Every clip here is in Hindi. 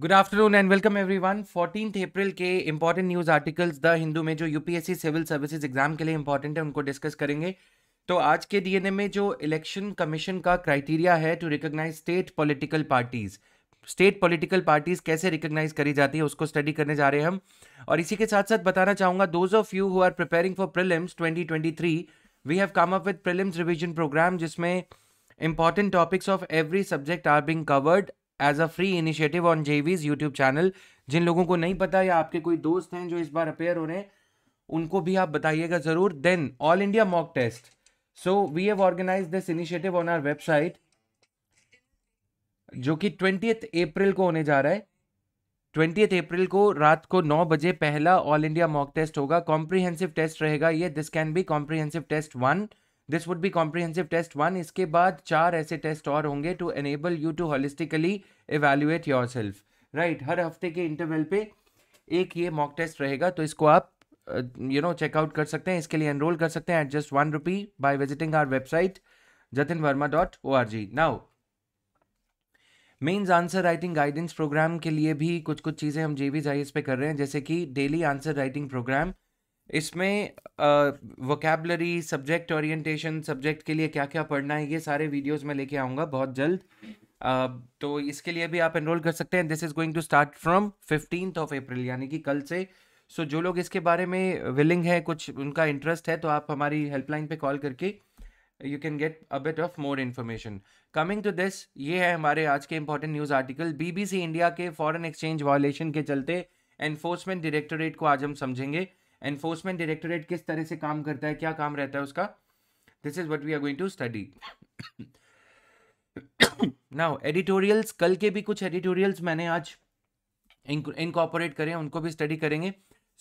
Good afternoon and welcome every one 14 April के important news articles the Hindu में जो यूपीएससी सिविल सर्विसेज एग्जाम के लिए इंपॉर्टेंट है उनको डिस्कस करेंगे तो आज के डीएनए में जो इलेक्शन कमीशन का क्राइटेरिया है to recognise state political parties state political parties कैसे रिकॉग्नाइज करी जाती है उसको स्टडी करने जा रहे हैं हम और इसी के साथ साथ बताना चाहूंगा those of you who are preparing for prelims 2023 we have come up with prelims revision programme जिसमें important topics of every subject are being covered as a free initiative on JV's YouTube channel जिन लोगों को नहीं पता या आपके कोई दोस्त हैं जो इस बार अपेयर हो रहे हैं उनको भी आप बताइएगा ज़रूर then all India mock test so we have organise this initiative on our website जो कि ट्वेंटी अप्रैल को होने जा रहा है ट्वेंटी अप्रैल को रात को नौ बजे पहला ऑल इंडिया मॉक टेस्ट होगा कॉम्प्रीहेंसिव टेस्ट रहेगा ये this can be comprehensive test one this would be comprehensive test one इसके बाद चार ऐसे टेस्ट और होंगे to enable you to holistically evaluate yourself right हर हफ्ते के इंटरवल पे एक ये मॉक टेस्ट रहेगा तो इसको आप यू नो चेकआउट कर सकते हैं इसके लिए एनरोल कर सकते हैं at just one rupee by visiting our website Jatin Verma dot O R G now mains answer writing guidance programme के लिए भी कुछ कुछ चीज़ें हम जे वी पे कर रहे हैं जैसे कि डेली आंसर राइटिंग प्रोग्राम इसमें वोकेबलरी सब्जेक्ट ओरिएंटेशन सब्जेक्ट के लिए क्या क्या पढ़ना है ये सारे वीडियोस मैं लेके आऊँगा बहुत जल्द uh, तो इसके लिए भी आप एनरोल कर सकते हैं this is going to start from fifteen of April यानी कि कल से सो so, जो लोग इसके बारे में विलिंग है कुछ उनका इंटरेस्ट है तो आप हमारी हेल्पलाइन पे कॉल करके you can get a bit of more information coming to this ये है हमारे आज के important news article BBC India के फॉरेन एक्सचेंज वायोलेशन के चलते एनफोर्समेंट डायरेक्टोरेट को आज हम समझेंगे एनफोर्समेंट डायरेक्टोरेट किस तरह से काम करता है क्या काम रहता है उसका this is what we are going to study now editorials कल के भी कुछ एडिटोरियल्स मैंने आज इनकॉपोरेट करें उनको भी स्टडी करेंगे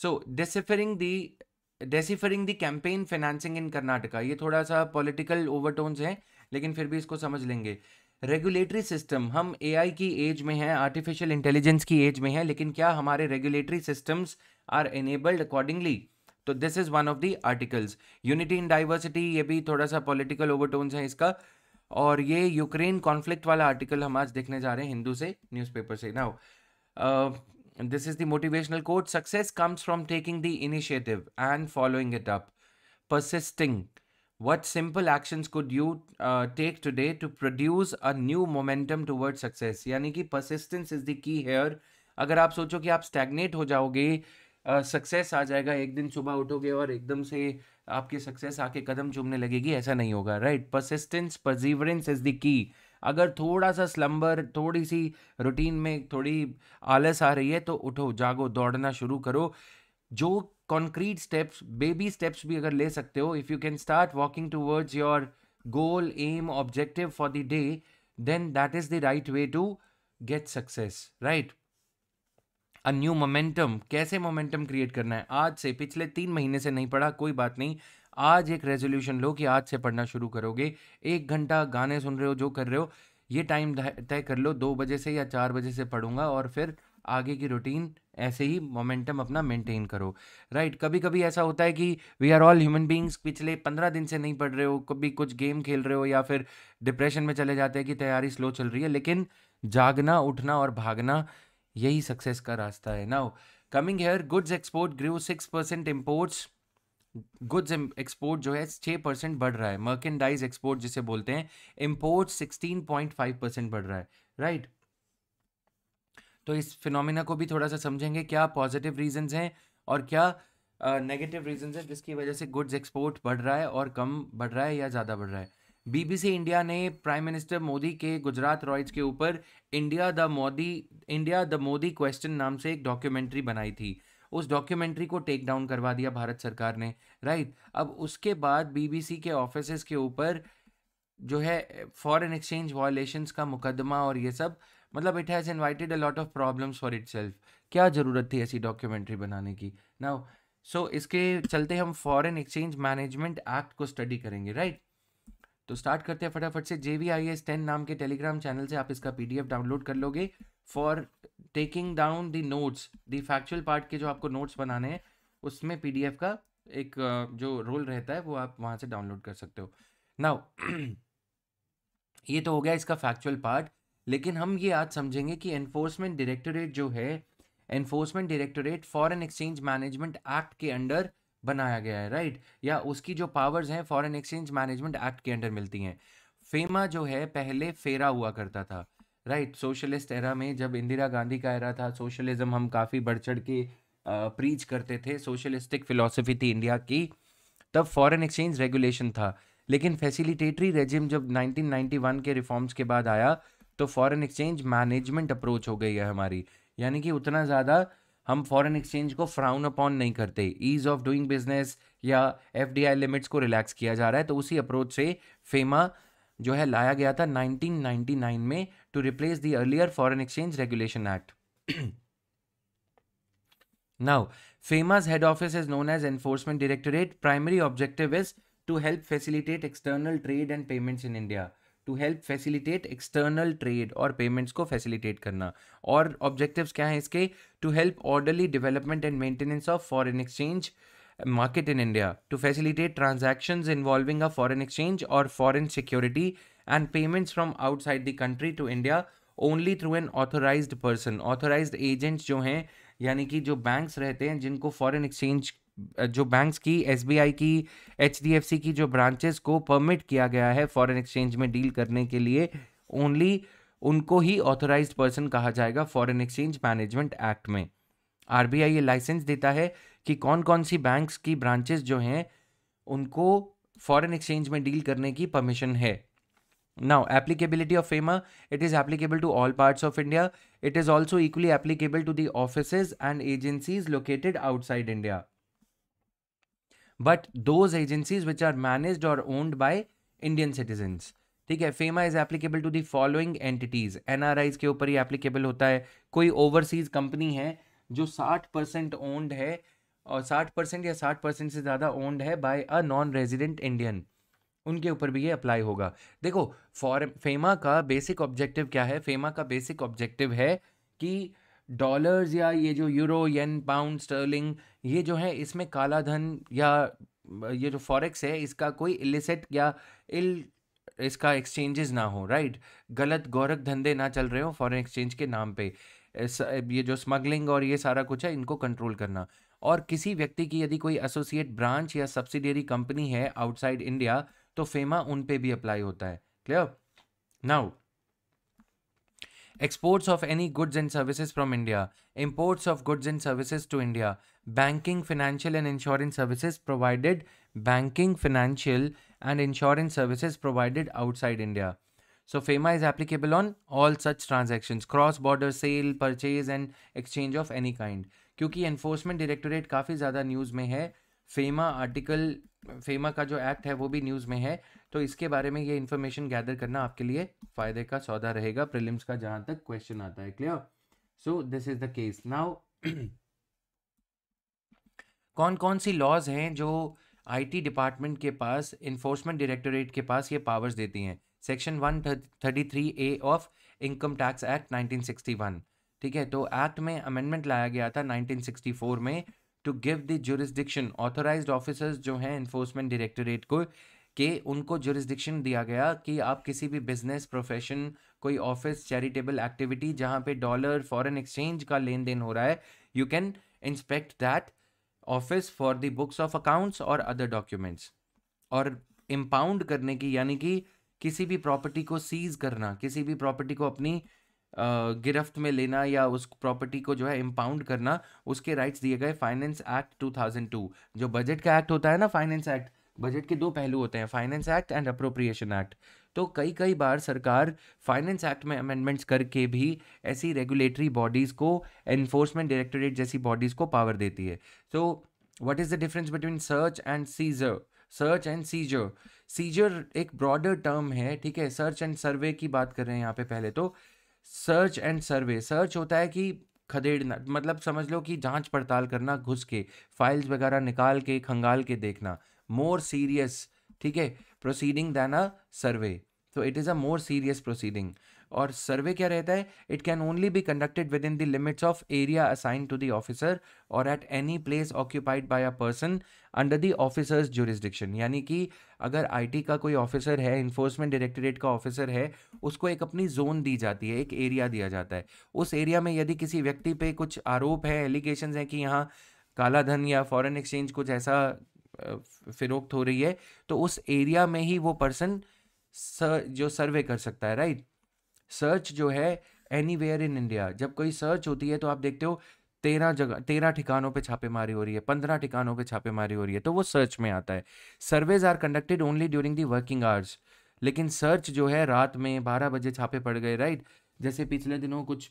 so deciphering the deciphering the campaign financing in Karnataka ये थोड़ा सा पॉलिटिकल ओवरटोन्स हैं लेकिन फिर भी इसको समझ लेंगे रेगुलेटरी सिस्टम हम एआई की एज में हैं आर्टिफिशियल इंटेलिजेंस की एज में हैं लेकिन क्या हमारे regulatory systems are enabled accordingly तो this is one of the articles unity in diversity ये भी थोड़ा सा पॉलिटिकल ओवरटोन्स है इसका और ये यूक्रेन कॉन्फ्लिक्ट वाला आर्टिकल हम आज देखने जा रहे हैं हिंदू से न्यूज़पेपर से now this is the motivational quote success comes from taking the initiative and following it up persisting what simple action could you take today to produce a new momentum toward success यानी कि persistence is the key here अगर आप सोचो कि आप stagnate हो जाओगे सक्सेस आ जाएगा एक दिन सुबह उठोगे और एकदम से आपके सक्सेस आके कदम चूमने लगेगी ऐसा नहीं होगा right persistence perseverance is the key अगर थोड़ा सा स्लम्बर थोड़ी सी रूटीन में थोड़ी आलस आ रही है तो उठो जागो दौड़ना शुरू करो जो कॉन्क्रीट स्टेप्स बेबी स्टेप्स भी अगर ले सकते हो if you can start walking towards your goal aim objective for the day then that is the right way to get success right a new momentum कैसे मोमेंटम क्रिएट करना है आज से पिछले तीन महीने से नहीं पढ़ा कोई बात नहीं आज एक रेजोल्यूशन लो कि आज से पढ़ना शुरू करोगे एक घंटा गाने सुन रहे हो जो कर रहे हो ये टाइम तय कर लो दो बजे से या चार बजे से पढ़ूंगा और फिर आगे की रूटीन ऐसे ही मोमेंटम अपना मेंटेन करो राइट right, कभी कभी ऐसा होता है कि we are all human beings पिछले पंद्रह दिन से नहीं पढ़ रहे हो कभी कुछ गेम खेल रहे हो या फिर डिप्रेशन में चले जाते हैं कि तैयारी स्लो चल रही है लेकिन जागना उठना और भागना यही सक्सेस का रास्ता है now coming here goods export grow six percent imports goods export जो है छः परसेंट बढ़ रहा है मर्केंडाइज एक्सपोर्ट जिसे बोलते हैं import sixteen point five percent बढ़ रहा है राइट right? तो इस फिनोमिना को भी थोड़ा सा समझेंगे क्या पॉजिटिव रीजंस हैं और क्या नेगेटिव रीजंस हैं जिसकी वजह से गुड्स एक्सपोर्ट बढ़ रहा है और कम बढ़ रहा है या ज़्यादा बढ़ रहा है बीबीसी इंडिया ने प्राइम मिनिस्टर मोदी के गुजरात रॉयल्स के ऊपर India the Modi India the Modi question नाम से एक डॉक्यूमेंट्री बनाई थी उस डॉक्यूमेंट्री को टेक डाउन करवा दिया भारत सरकार ने राइट अब उसके बाद बीबीसी के ऑफिस के ऊपर जो है फॉरेन एक्सचेंज वायलेशंस का मुकदमा और ये सब मतलब it has invited a lot of problems for it क्या ज़रूरत थी ऐसी डॉक्यूमेंट्री बनाने की नाउ सो so, इसके चलते हम फॉरेन एक्सचेंज मैनेजमेंट एक्ट को स्टडी करेंगे राइट तो स्टार्ट करते हैं फटाफट से J V I S ten नाम के टेलीग्राम चैनल से आप इसका पी डी एफ डाउनलोड कर लोगे for taking down the notes the factual part के जो आपको नोट्स बनाने हैं उसमें पी डी एफ का एक जो रोल रहता है वो आप वहाँ से डाउनलोड कर सकते हो नाउ ये तो हो गया इसका फैक्चुअल पार्ट लेकिन हम ये आज समझेंगे कि एनफोर्समेंट डायरेक्टोरेट जो है enforcement directorate foreign exchange management act के अंडर बनाया गया है राइट या उसकी जो पावर्स हैं फॉरेन एक्सचेंज मैनेजमेंट एक्ट के अंडर मिलती हैं फेमा जो है पहले फेरा हुआ करता था राइट सोशलिस्ट एरा में जब इंदिरा गांधी का एरा था सोशलिज्म हम काफ़ी बढ़ चढ़ के प्रीच करते थे सोशलिस्टिक फिलोसफी थी इंडिया की तब फॉरेन एक्सचेंज रेगुलेशन था लेकिन फैसिलिटेटरी रेजिम जब 1991 के रिफॉर्म्स के बाद आया तो फॉरेन एक्सचेंज मैनेजमेंट अप्रोच हो गई है हमारी यानी कि उतना ज़्यादा हम फॉरेन एक्सचेंज को फ्राउन अपॉन नहीं करते ईज ऑफ डूइंग बिजनेस या एफ लिमिट्स को रिलैक्स किया जा रहा है तो उसी अप्रोच से फेमा जो है लाया गया था 1999 में to replace the earlier foreign exchange regulation act Now, FEMA's head office is known as Enforcement Directorate. Primary objective is to help facilitate external trade and payments in India. To help facilitate external trade और पेमेंट्स को फैसिलिटेट करना और ऑब्जेक्टिव्स क्या हैं इसके to help orderly development and maintenance of foreign exchange market in India to facilitate transaction involving a foreign exchange और foreign security and payments from outside the country to India only through an authorise person authorise agents जो हैं यानी कि जो बैंक्स रहते हैं जिनको फॉरन एक्सचेंज जो बैंक्स की एस की एच की जो ब्रांचेस को परमिट किया गया है फॉरेन एक्सचेंज में डील करने के लिए ओनली उनको ही ऑथोराइज पर्सन कहा जाएगा फॉरेन एक्सचेंज मैनेजमेंट एक्ट में आर ये लाइसेंस देता है कि कौन कौन सी बैंक्स की ब्रांचेस जो हैं उनको फॉरेन एक्सचेंज में डील करने की परमिशन है now applicability of FEMA it is applicable to all parts of India it is also equally applicable to the offices and agencies located outside India but those agencies which are manage और ओन्ड बाई इंडियन सिटीजन्स ठीक है FEMA is applicable to the following entities N R I's के ऊपर ही एप्लीकेबल होता है कोई ओवरसीज कंपनी है जो साठ परसेंट ओन्ड है और साठ परसेंट या साठ परसेंट से ज़्यादा ओन्ड है by a non resident Indian उनके ऊपर भी ये अप्लाई होगा देखो फॉर फेमा का बेसिक ऑब्जेक्टिव क्या है फेमा का बेसिक ऑब्जेक्टिव है कि डॉलर्स या ये जो यूरो येन पाउंड स्टर्लिंग ये जो है इसमें काला धन या ये जो फॉरेक्स है इसका कोई इलिसिट या इल इसका एक्सचेंजेस ना हो राइट गलत गोरख धंधे ना चल रहे हो फॉरेन एक्सचेंज के नाम पे ये जो स्मगलिंग और ये सारा कुछ है इनको कंट्रोल करना और किसी व्यक्ति की यदि कोई एसोसिएट ब्रांच या सब्सिडियरी कंपनी है आउटसाइड इंडिया तो फेमा उन पे भी अप्लाई होता है clear now exports of any goods and services from India, imports of goods and services to India, banking, financial, and insurance services provided, banking, financial, and insurance services provided outside India. So, FEMA is applicable on all such transactions cross border sale, purchase, and exchange of any kind. क्योंकि एनफोर्समेंट डायरेक्टोरेट काफ़ी news न्यूज़ में FEMA article. फेमा का जो एक्ट है वो भी न्यूज़ में है तो इसके बारे में ये इन्फॉर्मेशन गैदर करना आपके लिए फ़ायदे का सौदा रहेगा प्रिलिम्स का जहाँ तक क्वेश्चन आता है clear so this is the case now कौन कौन सी लॉज हैं जो आईटी डिपार्टमेंट के पास इन्फोर्समेंट डायरेक्टोरेट के पास ये पावर्स देती हैं section one thirty three A of income tax act 1961 ठीक है तो एक्ट में अमेंडमेंट लाया गया था 1964 में to give the jurisdiction authorise officers जो हैं इन्फोर्समेंट डायरेक्टोरेट को कि उनको जुरिस्डिक्शन दिया गया कि आप किसी भी बिजनेस प्रोफेशन कोई ऑफिस चैरिटेबल एक्टिविटी जहाँ पे डॉलर फॉरेन एक्सचेंज का लेन देन हो रहा है you can inspect that office for the books of accounts और अदर डॉक्यूमेंट्स और इम्पाउंड करने की यानी कि किसी भी प्रॉपर्टी को सीज करना किसी भी प्रॉपर्टी को अपनी गिरफ्त में लेना या उस प्रॉपर्टी को जो है इम्पाउंड करना उसके राइट्स दिए गए फाइनेंस एक्ट 2002 जो बजट का एक्ट होता है ना फाइनेंस एक्ट बजट के दो पहलू होते हैं finance act and appropriation act तो कई कई बार सरकार फाइनेंस एक्ट में अमेंडमेंट्स करके भी ऐसी रेगुलेटरी बॉडीज़ को एनफोर्समेंट डायरेक्टोरेट जैसी बॉडीज़ को पावर देती है so what is the difference between search and seizure search and seizure seizure एक ब्रॉडर टर्म है ठीक है सर्च एंड सर्वे की बात कर रहे हैं यहाँ पे पहले तो सर्च एंड सर्वे सर्च होता है कि खदेड़ना मतलब समझ लो कि जांच पड़ताल करना घुस के फाइल्स वगैरह निकाल के खंगाल के देखना मोर सीरियस ठीक है प्रोसीडिंग दैन अ सर्वे तो it is a more serious proceeding और सर्वे क्या रहता है it can only be conducted within the limits of area assign to the officer और at any place occupied by a person under the officer's jurisdiction यानी कि अगर आईटी का कोई ऑफिसर है इन्फोर्समेंट डायरेक्टरेट का ऑफिसर है उसको एक अपनी जोन दी जाती है एक एरिया दिया जाता है उस एरिया में यदि किसी व्यक्ति पे कुछ आरोप है एलिगेशन है कि यहाँ काला धन या फॉरेन एक्सचेंज कुछ ऐसा फिरोख्त हो रही है तो उस एरिया में ही वो पर्सन सर, जो सर्वे कर सकता है राइट सर्च जो है एनी वेयर इन इंडिया जब कोई सर्च होती है तो आप देखते हो तेरह जगह तेरह ठिकानों पे छापेमारी हो रही है पंद्रह ठिकानों पे छापेमारी हो रही है तो वो सर्च में आता है surveys are conducted only during the working hours लेकिन सर्च जो है रात में बारह बजे छापे पड़ गए राइट जैसे पिछले दिनों कुछ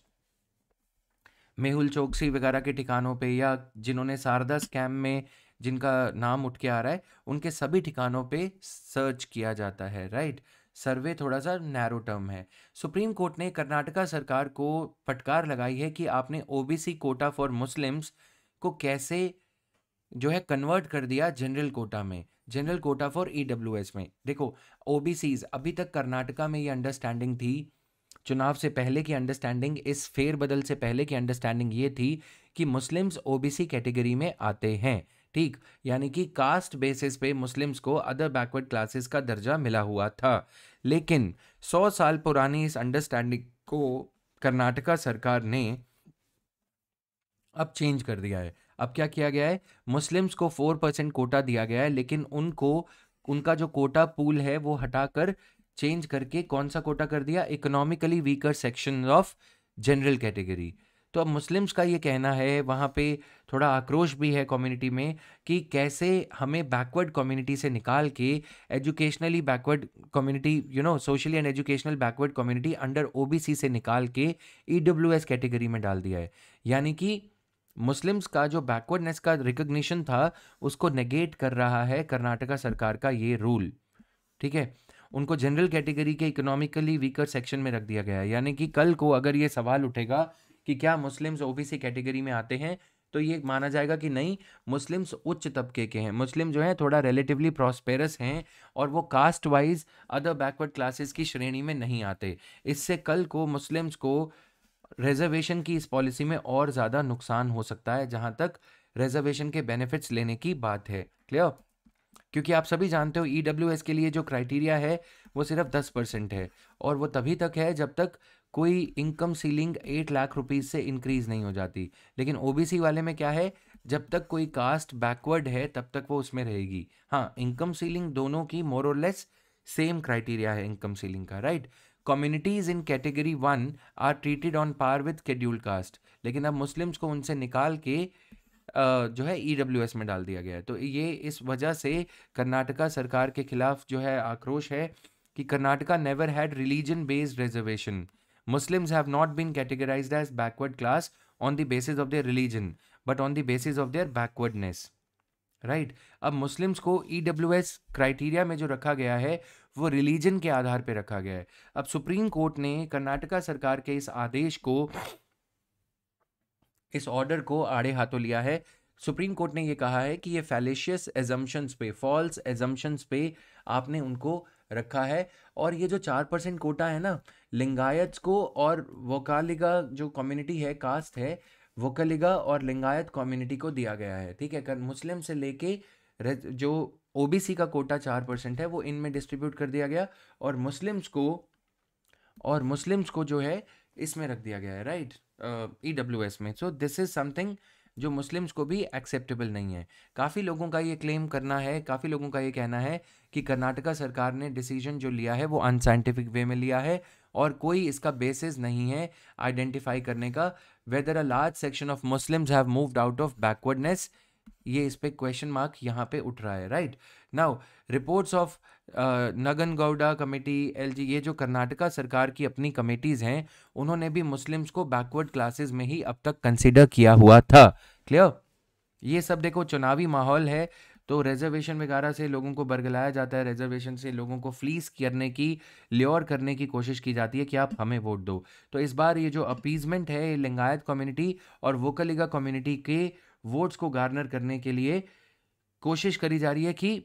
मेहुल चौकसी वगैरह के ठिकानों पे या जिन्होंने शारदा स्कैम में जिनका नाम उठ के आ रहा है उनके सभी ठिकानों पे सर्च किया जाता है राइट सर्वे थोड़ा सा नैरो टर्म है सुप्रीम कोर्ट ने कर्नाटका सरकार को फटकार लगाई है कि आपने ओबीसी कोटा फॉर मुस्लिम्स को कैसे जो है कन्वर्ट कर दिया जनरल कोटा में general quota for E e में देखो ओ अभी तक कर्नाटका में ये अंडरस्टैंडिंग थी चुनाव से पहले की अंडरस्टैंडिंग इस फेरबदल से पहले की अंडरस्टैंडिंग ये थी कि मुस्लिम्स ओबीसी कैटेगरी में आते हैं ठीक यानी कि कास्ट बेसिस पे मुस्लिम्स को अदर बैकवर्ड क्लासेस का दर्जा मिला हुआ था लेकिन सौ साल पुरानी इस अंडरस्टैंडिंग को कर्नाटका सरकार ने अब चेंज कर दिया है अब क्या किया गया है मुस्लिम्स को फोर परसेंट कोटा दिया गया है लेकिन उनको उनका जो कोटा पूल है वो हटाकर चेंज करके कौन सा कोटा कर दिया economically weaker section of general category तो अब मुस्लिम्स का ये कहना है वहाँ पे थोड़ा आक्रोश भी है कम्युनिटी में कि कैसे हमें बैकवर्ड कम्युनिटी से निकाल के educationally backward community you know socially and educational backward community under OBC से निकाल के ई e कैटेगरी में डाल दिया है यानी कि मुस्लिम्स का जो बैकवर्डनेस का रिकग्निशन था उसको नेगेट कर रहा है कर्नाटका सरकार का ये रूल ठीक है उनको जनरल कैटेगरी के इकोनॉमिकली वीकर सेक्शन में रख दिया गया है यानी कि कल को अगर ये सवाल उठेगा कि क्या मुस्लिम्स ओबीसी कैटेगरी में आते हैं तो ये माना जाएगा कि नहीं मुस्लिम्स उच्च तबके के हैं मुस्लिम जो है थोड़ा रिलेटिवली प्रॉस्पेरस हैं और वो caste wise other backward classes की श्रेणी में नहीं आते इससे कल को मुस्लिम्स को रिजर्वेशन की इस पॉलिसी में और ज़्यादा नुकसान हो सकता है जहाँ तक रिजर्वेशन के बेनिफिट्स लेने की बात है क्लियर क्योंकि आप सभी जानते हो ई e के लिए जो क्राइटेरिया है वो सिर्फ दस परसेंट है और वो तभी तक है जब तक कोई income ceiling eight lakh rupees से इंक्रीज़ नहीं हो जाती लेकिन ओबीसी वाले में क्या है जब तक कोई कास्ट बैकवर्ड है तब तक वो उसमें रहेगी हाँ इनकम सीलिंग दोनों की more or less same criteria है इनकम सीलिंग का right communities in category one are treated on par with schedule caste लेकिन अब मुस्लिम्स को उनसे निकाल के जो है ई e में डाल दिया गया है तो ये इस वजह से कर्नाटका सरकार के खिलाफ जो है आक्रोश है कि Karnataka never had religion based reservation Muslims have not been categorized as backward class on the basis of their religion, but on the basis of their backwardness. Right right? अब मुस्लिम्स को ई डब्ल्यू एस क्राइटेरिया में जो रखा गया है वो रिलीजन के आधार पर रखा गया है अब सुप्रीम कोर्ट ने कर्नाटका सरकार के इस आदेश को इस ऑर्डर को आड़े हाथों लिया है सुप्रीम कोर्ट ने ये कहा है कि ये फैलेशियस एजम्पन्स पे फॉल्स एजम्पन्स पे आपने उनको रखा है और ये जो चार परसेंट कोटा है ना लिंगायत को और वोकालिगा जो कम्युनिटी है कास्ट है वोकालिगा और लिंगायत कम्युनिटी को दिया गया है ठीक है कर मुस्लिम से लेके जो ओबीसी का कोटा चार परसेंट है वो इनमें डिस्ट्रीब्यूट कर दिया गया और मुस्लिम्स को और मुस्लिम्स को जो है इसमें रख दिया गया है राइट ई डब्ल्यू एस में सो दिस इज़ समथिंग जो मुस्लिम्स को भी एक्सेप्टेबल नहीं है काफ़ी लोगों का ये क्लेम करना है काफ़ी लोगों का ये कहना है कि कर्नाटका सरकार ने डिसीजन जो लिया है वो अनसाइंटिफिक वे में लिया है और कोई इसका बेसिस नहीं है आइडेंटिफाई करने का whether a large section of Muslims have moved out of backwardness ये इस पर क्वेश्चन मार्क यहाँ पे उठ रहा है right now reports of Nagan Gowda committee जी ये जो कर्नाटका सरकार की अपनी कमेटीज़ हैं उन्होंने भी मुस्लिम्स को बैकवर्ड क्लासेस में ही अब तक कंसिडर किया हुआ था क्लियर ये सब देखो चुनावी माहौल है तो रिजर्वेशन वगैरह से लोगों को बरगलाया जाता है रिजर्वेशन से लोगों को फ्लीस करने की ल्योर करने की कोशिश की जाती है कि आप हमें वोट दो तो इस बार ये जो अपीजमेंट है ये लिंगायत कम्युनिटी और वोकलिगा कम्युनिटी के वोट्स को गार्नर करने के लिए कोशिश करी जा रही है कि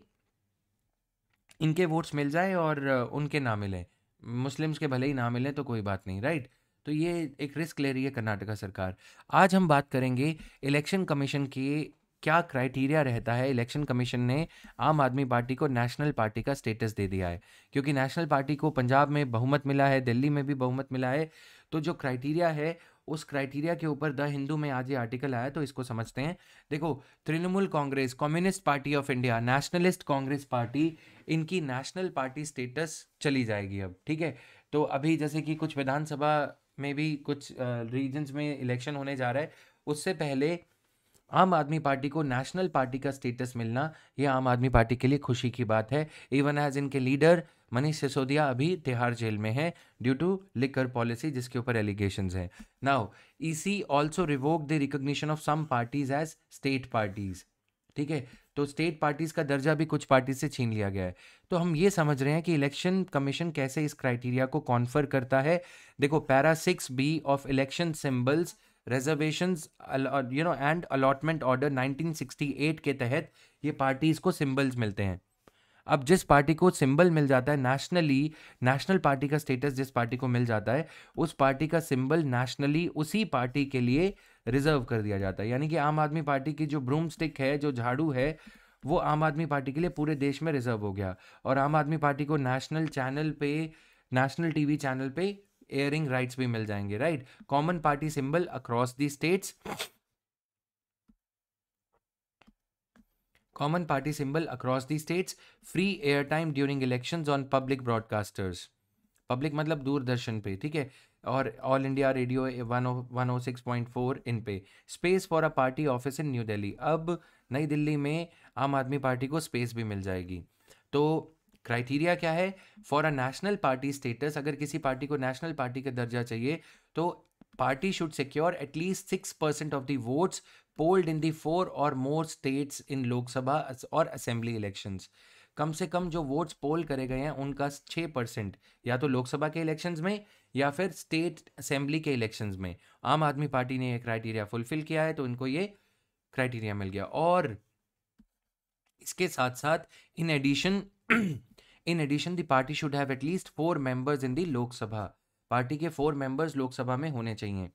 इनके वोट्स मिल जाए और उनके ना मिले मुस्लिम्स के भले ही ना मिले तो कोई बात नहीं राइट तो ये एक रिस्क ले रही है कर्नाटका सरकार आज हम बात करेंगे इलेक्शन कमीशन के क्या क्राइटेरिया रहता है इलेक्शन कमीशन ने आम आदमी पार्टी को नेशनल पार्टी का स्टेटस दे दिया है क्योंकि नेशनल पार्टी को पंजाब में बहुमत मिला है दिल्ली में भी बहुमत मिला है तो जो क्राइटेरिया है उस क्राइटेरिया के ऊपर द हिंदू में आज ये आर्टिकल आया तो इसको समझते हैं देखो Trinamool Congress communist party of India nationalist Congress party इनकी नेशनल पार्टी स्टेटस चली जाएगी अब ठीक है तो अभी जैसे कि कुछ विधानसभा में भी कुछ रीजन्स में इलेक्शन होने जा रहा है उससे पहले आम आदमी पार्टी को नेशनल पार्टी का स्टेटस मिलना ये आम आदमी पार्टी के लिए खुशी की बात है इवन एज इनके लीडर मनीष सिसोदिया अभी तिहाड़ जेल में है ड्यू टू लिकर पॉलिसी जिसके ऊपर एलिगेशन है now E C also revoke the recognition of some parties as state parties ठीक है तो स्टेट पार्टीज का दर्जा भी कुछ पार्टी से छीन लिया गया है तो हम ये समझ रहे हैं कि इलेक्शन कमीशन कैसे इस क्राइटेरिया को कॉन्फर करता है देखो para six B of election symbols reservation you know and allotment order 1968 के तहत ये पार्टीज को सिंबल्स मिलते हैं अब जिस पार्टी को सिंबल मिल जाता है नेशनली नेशनल पार्टी का स्टेटस जिस पार्टी को मिल जाता है उस पार्टी का सिंबल नेशनली उसी पार्टी के लिए रिजर्व कर दिया जाता है यानी कि आम आदमी पार्टी की जो ब्रूम स्टिक है जो झाड़ू है वो आम आदमी पार्टी के लिए पूरे देश में रिजर्व हो गया और आम आदमी पार्टी को नेशनल चैनल पे नेशनल टीवी चैनल पे एयरिंग राइट्स भी मिल जाएंगे right common party symbol across the states Common party symbol across the states. Free airtime during elections on public broadcasters. Public मतलब दूरदर्शन पे ठीक है और all India radio one O six point four इन पे space for a party office in New Delhi अब नई दिल्ली में आम आदमी पार्टी को स्पेस भी मिल जाएगी तो क्राइटेरिया क्या है for a national party status अगर किसी पार्टी को नेशनल पार्टी का दर्जा चाहिए तो party should secure at least six percent of the votes polled in the four or more states in Lok Sabha और असेंबली इलेक्शंस कम से कम जो वोट्स पोल करे गए हैं उनका छः परसेंट या तो लोकसभा के इलेक्शंस में या फिर स्टेट असेंबली के इलेक्शंस में आम आदमी पार्टी ने ये क्राइटेरिया फुलफिल किया है तो इनको ये क्राइटेरिया मिल गया और इसके साथ साथ in addition in addition the party should have at least four members in the Lok Sabha party के फोर मेंबर्स लोकसभा में होने चाहिए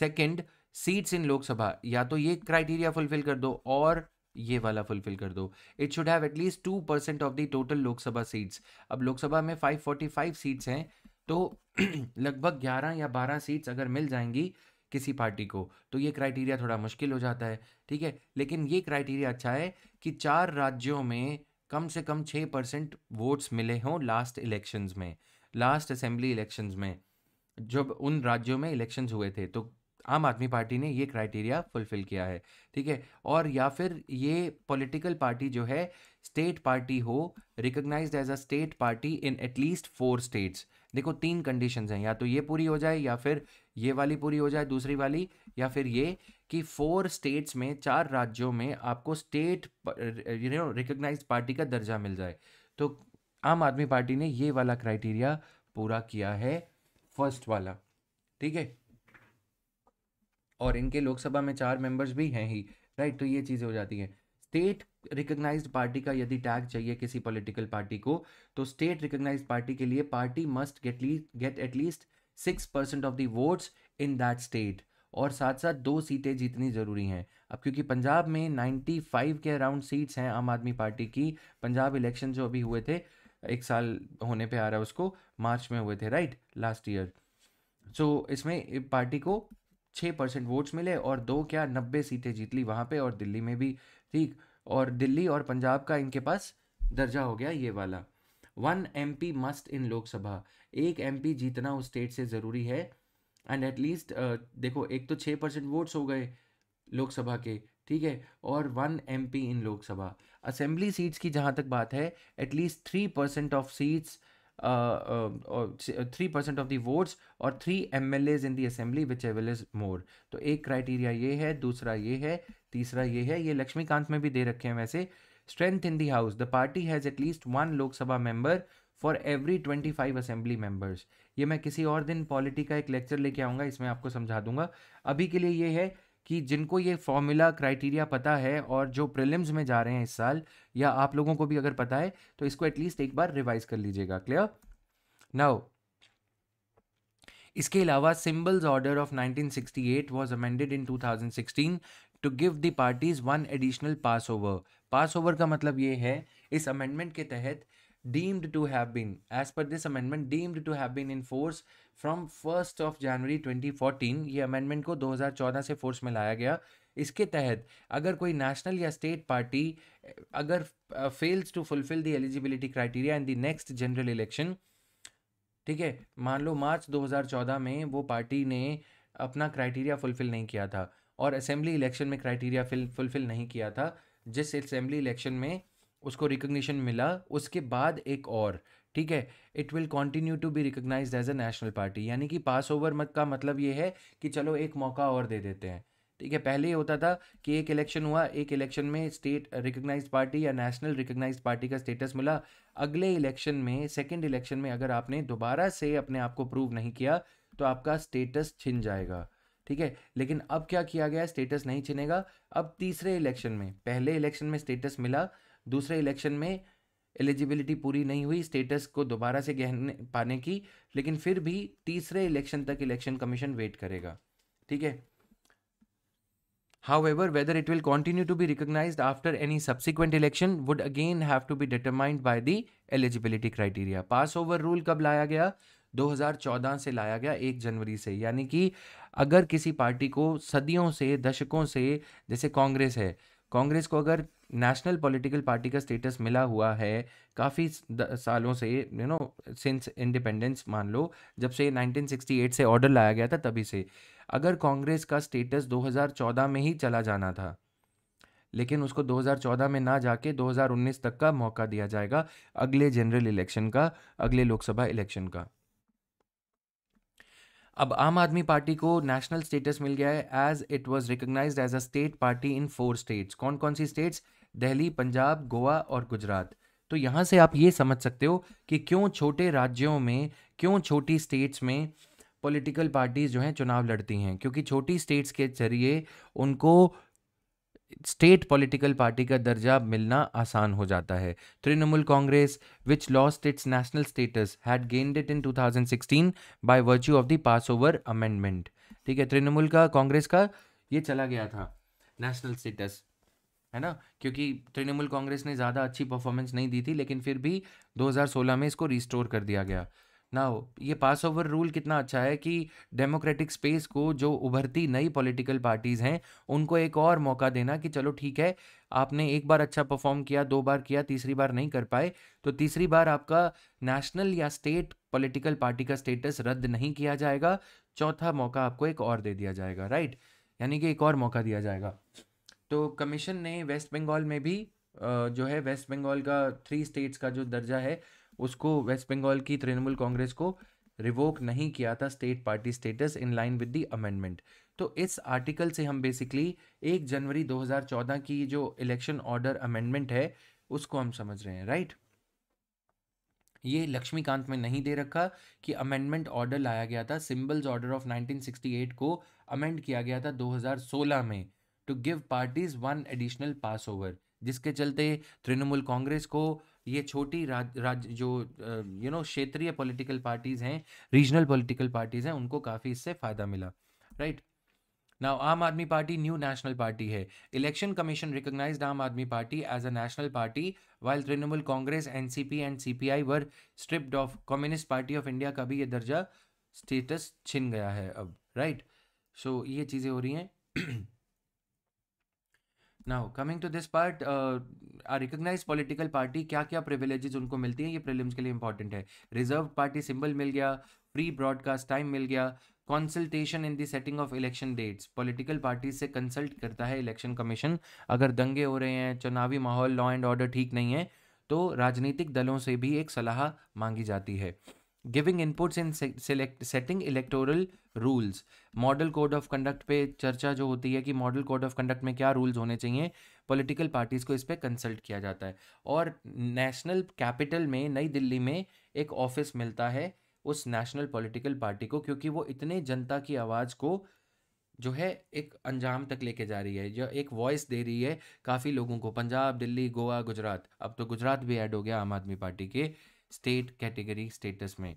सेकंड सीट्स इन लोकसभा या तो ये क्राइटेरिया फुलफिल कर दो और ये वाला फुलफिल कर दो it should have at least two percent of the total Lok Sabha seats अब लोकसभा में फाइव फोर्टी फाइव सीट्स हैं तो लगभग ग्यारह या बारह सीट्स अगर मिल जाएंगी किसी पार्टी को तो ये क्राइटेरिया थोड़ा मुश्किल हो जाता है ठीक है लेकिन ये क्राइटेरिया अच्छा है कि चार राज्यों में कम से कम छः परसेंट वोट्स मिले हों लास्ट इलेक्शंस में लास्ट असेंबली इलेक्शंस में जब उन राज्यों में इलेक्शंस हुए थे तो आम आदमी पार्टी ने ये क्राइटेरिया फुलफिल किया है ठीक है और या फिर ये पॉलिटिकल पार्टी जो है स्टेट पार्टी हो recognise as a state party in at least four states देखो तीन कंडीशन हैं या तो ये पूरी हो जाए या फिर ये वाली पूरी हो जाए दूसरी वाली या फिर ये कि फोर स्टेट्स में चार राज्यों में आपको स्टेट यू नो पार्टी का दर्जा मिल जाए तो आम आदमी पार्टी ने ये वाला क्राइटेरिया पूरा किया है फर्स्ट वाला ठीक है और इनके लोकसभा में चार मेंबर्स भी हैं ही राइट तो ये चीज़ें हो जाती हैं स्टेट रिकग्नाइज पार्टी का यदि टैग चाहिए किसी पॉलिटिकल पार्टी को तो स्टेट रिकग्नाइज पार्टी के लिए party must get get at least six percent of the votes in that state और साथ साथ दो सीटें जीतनी ज़रूरी हैं अब क्योंकि पंजाब में 95 के अराउंड सीट्स हैं आम आदमी पार्टी की पंजाब इलेक्शन जो अभी हुए थे एक साल होने पे आ रहा है उसको मार्च में हुए थे राइट लास्ट ईयर सो इसमें पार्टी को छः परसेंट वोट्स मिले और दो क्या नब्बे सीटें जीत ली वहाँ पे और दिल्ली में भी ठीक और दिल्ली और पंजाब का इनके पास दर्जा हो गया ये वाला one M P must in Lok Sabha एक एम पी जीतना उस स्टेट से ज़रूरी है एंड एटलीस्ट देखो एक तो छः परसेंट वोट्स हो गए लोकसभा के ठीक है और one M P in Lok Sabha assembly seats की जहाँ तक बात है at least three percent of seats three percent of the votes or three M L As in the assembly whichever is more तो एक क्राइटेरिया ये है दूसरा ये है तीसरा ये है ये लक्ष्मीकांत में भी दे रखे हैं वैसे strength in the house the party has at least one Lok Sabha member for every twenty five assembly members ये मैं किसी और दिन पॉलिटी का एक लेक्चर लेके आऊँगा इसमें आपको समझा दूंगा अभी के लिए ये है कि जिनको ये फॉर्मूला क्राइटेरिया पता है और जो प्रिलिम्स में जा रहे हैं इस साल या आप लोगों को भी अगर पता है तो इसको एटलीस्ट एक बार रिवाइज कर लीजिएगा क्लियर नाउ इसके अलावा symbols order of 1968 was amended in 2016 to give the parties one additional pass over pass over का मतलब ये है इस अमेंडमेंट के तहत deemed to have been, as per this amendment, deemed to have been in force from first of January 2014 ये अमेंडमेंट को 2014 से फोर्स में लाया गया इसके तहत अगर कोई नेशनल या स्टेट पार्टी अगर fails to fulfil the eligibility criteria in the next general election ठीक है मान लो मार्च 2014 में वो पार्टी ने अपना क्राइटेरिया फुलफिल नहीं किया था और असेंबली इलेक्शन में क्राइटेरिया फुलफिल नहीं किया था जिस असेंबली इलेक्शन में उसको रिकग्निशन मिला उसके बाद एक और ठीक है it will continue to be recognised as a national party यानी कि पास ओवर मत का मतलब ये है कि चलो एक मौका और दे देते हैं ठीक है पहले ये होता था कि एक इलेक्शन हुआ एक इलेक्शन में स्टेट रिकोगनाइज पार्टी या नेशनल रिकग्नाइज पार्टी का स्टेटस मिला अगले इलेक्शन में सेकेंड इलेक्शन में अगर आपने दोबारा से अपने आप को प्रूव नहीं किया तो आपका स्टेटस छिन जाएगा ठीक है लेकिन अब क्या किया गया स्टेटस नहीं छिनेगा अब तीसरे इलेक्शन में पहले इलेक्शन में स्टेटस मिला दूसरे इलेक्शन में एलिजिबिलिटी पूरी नहीं हुई स्टेटस को दोबारा से गहने पाने की लेकिन फिर भी तीसरे इलेक्शन तक इलेक्शन कमीशन वेट करेगा ठीक है however whether it will continue to be recognised after any subsequent election would again have to be determined by the eligibility criteria pass over rule कब लाया गया 2014 से लाया गया एक जनवरी से यानी कि अगर किसी पार्टी को सदियों से दशकों से जैसे कांग्रेस है कांग्रेस को अगर नेशनल पॉलिटिकल पार्टी का स्टेटस मिला हुआ है काफ़ी सालों से यू नो सिंस इंडिपेंडेंस मान लो जब से 1968 से ऑर्डर लाया गया था तभी से अगर कांग्रेस का स्टेटस 2014 में ही चला जाना था लेकिन उसको 2014 में ना जाके 2019 तक का मौका दिया जाएगा अगले जनरल इलेक्शन का अगले लोकसभा इलेक्शन का अब आम आदमी पार्टी को नेशनल स्टेटस मिल गया है as it was recognised as a state party in four states कौन कौन सी स्टेट्स दिल्ली पंजाब गोवा और गुजरात तो यहाँ से आप ये समझ सकते हो कि क्यों छोटे राज्यों में क्यों छोटी स्टेट्स में पॉलिटिकल पार्टीज जो हैं चुनाव लड़ती हैं क्योंकि छोटी स्टेट्स के जरिए उनको स्टेट पॉलिटिकल पार्टी का दर्जा मिलना आसान हो जाता है Trinamool Congress which lost its national status had gained it in 2016 by virtue of the pass over amendment ठीक है तृणमूल का कांग्रेस का ये चला गया था नेशनल स्टेटस है ना क्योंकि तृणमूल कांग्रेस ने ज़्यादा अच्छी परफॉर्मेंस नहीं दी थी लेकिन फिर भी 2016 में इसको रिस्टोर कर दिया गया ना ये पास ओवर रूल कितना अच्छा है कि डेमोक्रेटिक स्पेस को जो उभरती नई पॉलिटिकल पार्टीज़ हैं उनको एक और मौका देना कि चलो ठीक है आपने एक बार अच्छा परफॉर्म किया दो बार किया तीसरी बार नहीं कर पाए तो तीसरी बार आपका नेशनल या स्टेट पॉलिटिकल पार्टी का स्टेटस रद्द नहीं किया जाएगा चौथा मौका आपको एक और दे दिया जाएगा राइट यानी कि एक और मौका दिया जाएगा तो कमीशन ने वेस्ट बंगाल में भी जो है वेस्ट बंगाल का थ्री स्टेट्स का जो दर्जा है उसको वेस्ट बंगाल की तृणमूल कांग्रेस को रिवोक नहीं किया था state party status in line with the amendment तो इस आर्टिकल से हम बेसिकली एक जनवरी 2014 की जो इलेक्शन ऑर्डर अमेंडमेंट है उसको हम समझ रहे हैं राइट ये लक्ष्मीकांत में नहीं दे रखा कि अमेंडमेंट ऑर्डर लाया गया था सिंबल्स ऑर्डर ऑफ 1968 को अमेंड किया गया था 2016 में to give parties one additional pass over जिसके चलते तृणमूल कांग्रेस को ये छोटी राज, राज जो यू नो क्षेत्रीय पॉलिटिकल पार्टीज़ हैं रीजनल पॉलिटिकल पार्टीज़ हैं उनको काफ़ी इससे फ़ायदा मिला right right? Now Aam Aadmi party new national party है election commission recognise Aam Aadmi party as a national party while Trinamool Congress NCP and CPI were stripped of communist party of India का भी ये दर्जा स्टेटस छिन गया है अब राइट right? सो so, ये चीज़ें हो रही हैं now coming to this part recognise political party क्या क्या प्रिविलेजेस उनको मिलती हैं ये प्रिलिम्स के लिए इंपॉर्टेंट है रिजर्व पार्टी सिंबल मिल गया फ्री ब्रॉडकास्ट टाइम मिल गया consultation in the setting of election dates political party से कंसल्ट करता है इलेक्शन कमीशन अगर दंगे हो रहे हैं चुनावी माहौल लॉ एंड ऑर्डर ठीक नहीं है तो राजनीतिक दलों से भी एक सलाह मांगी जाती है giving inputs in select setting electoral rules model code of conduct पे चर्चा जो होती है कि मॉडल कोड ऑफ कंडक्ट में क्या रूल्स होने चाहिए पॉलिटिकल पार्टीज़ को इस पर कंसल्ट किया जाता है और नेशनल कैपिटल में नई दिल्ली में एक ऑफिस मिलता है उस नेशनल पॉलिटिकल पार्टी को क्योंकि वो इतने जनता की आवाज़ को जो है एक अंजाम तक लेके जा रही है जो एक वॉइस दे रही है काफ़ी लोगों को पंजाब दिल्ली गोवा गुजरात अब तो गुजरात भी ऐड हो गया आम आदमी पार्टी के state category status में.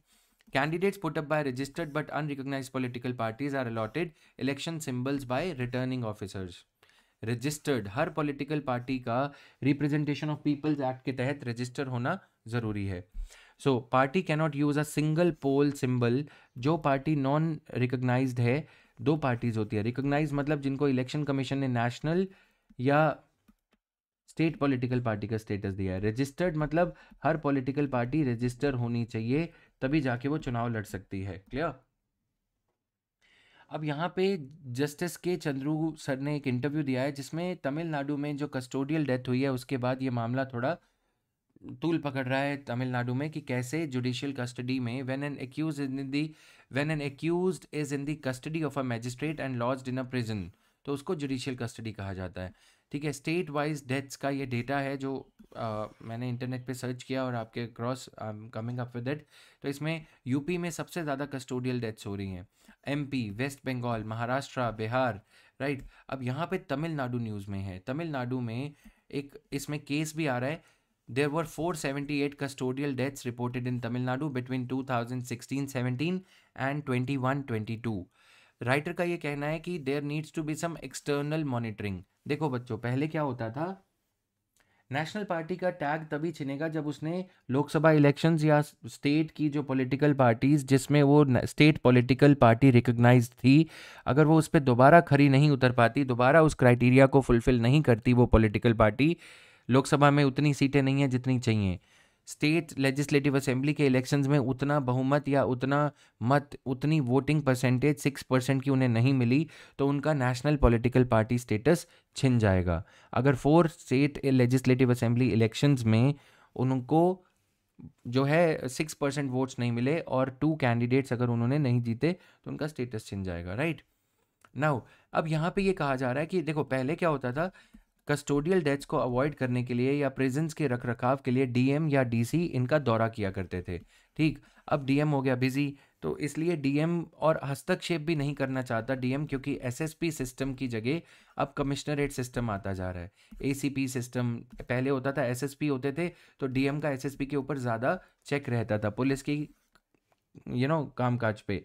Candidates put up by registered but unrecognized political parties are allotted election symbols by returning officers. Registered हर पॉलिटिकल पार्टी का रिप्रेजेंटेशन ऑफ पीपल्स एक्ट के तहत रजिस्टर होना ज़रूरी है so party cannot use a single poll symbol जो पार्टी नॉन रिकग्नाइज है दो पार्टीज होती है रिकग्नाइज मतलब जिनको इलेक्शन कमीशन ने नेशनल या स्टेट पॉलिटिकल पार्टी का स्टेटस दिया है रजिस्टर्ड मतलब हर पॉलिटिकल पार्टी रजिस्टर होनी चाहिए तभी जाके वो चुनाव लड़ सकती है क्लियर अब यहाँ पे जस्टिस के चंद्रू सर ने एक इंटरव्यू दिया है जिसमें तमिलनाडु में जो कस्टोडियल डेथ हुई है उसके बाद ये मामला थोड़ा तूल पकड़ रहा है तमिलनाडु में कि कैसे जुडिशियल कस्टडी में when an accused is in the when an accused is in the custody of a magistrate and lodge in a prison तो उसको जुडिशियल कस्टडी कहा जाता है ठीक है स्टेट वाइज डेथ्स का ये डेटा है जो आ, मैंने इंटरनेट पे सर्च किया और आपके cross coming up with it तो इसमें यूपी में सबसे ज़्यादा कस्टोडियल डेथ्स हो रही हैं MP West Bengal Maharashtra Bihar right अब यहाँ पे तमिलनाडु न्यूज़ में है तमिलनाडु में एक इसमें केस भी आ रहा है four seventy eight custodial deaths reported in Tamil Nadu between two thousand sixteen seventeen and twenty one twenty two writer का ये कहना है कि there needs to be some external monitoring देखो बच्चों पहले क्या होता था नेशनल पार्टी का टैग तभी छिनेगा जब उसने लोकसभा इलेक्शंस या स्टेट की जो पॉलिटिकल पार्टीज जिसमें वो स्टेट पॉलिटिकल पार्टी रिकग्नाइज थी अगर वो उस पर दोबारा खरी नहीं उतर पाती दोबारा उस क्राइटेरिया को फुलफिल नहीं करती वो पॉलिटिकल पार्टी लोकसभा में उतनी सीटें नहीं हैं जितनी चाहिए स्टेट लेजिस्लेटिव असेंबली के इलेक्शंस में उतना बहुमत या उतना मत उतनी वोटिंग परसेंटेज सिक्स परसेंट की उन्हें नहीं मिली तो उनका नेशनल पॉलिटिकल पार्टी स्टेटस छिन जाएगा अगर four state legislative assembly elections में उनको जो है सिक्स परसेंट वोट्स नहीं मिले और टू कैंडिडेट्स अगर उन्होंने नहीं जीते तो उनका स्टेटस छिन जाएगा राइट नाउ अब यहाँ पे ये कहा जा रहा है कि देखो पहले क्या होता था कस्टोडियल डेथ्स को अवॉइड करने के लिए या प्रेजेंस के रख रखाव के लिए डीएम या डीसी इनका दौरा किया करते थे ठीक अब डीएम हो गया बिजी तो इसलिए डीएम और हस्तक्षेप भी नहीं करना चाहता डीएम क्योंकि एसएसपी सिस्टम की जगह अब कमिश्नरेट सिस्टम आता जा रहा है एसीपी सिस्टम पहले होता था एसएसपी होते थे तो डीएम का एसएसपी के ऊपर ज़्यादा चेक रहता था पुलिस की यू नो काम कामकाज पे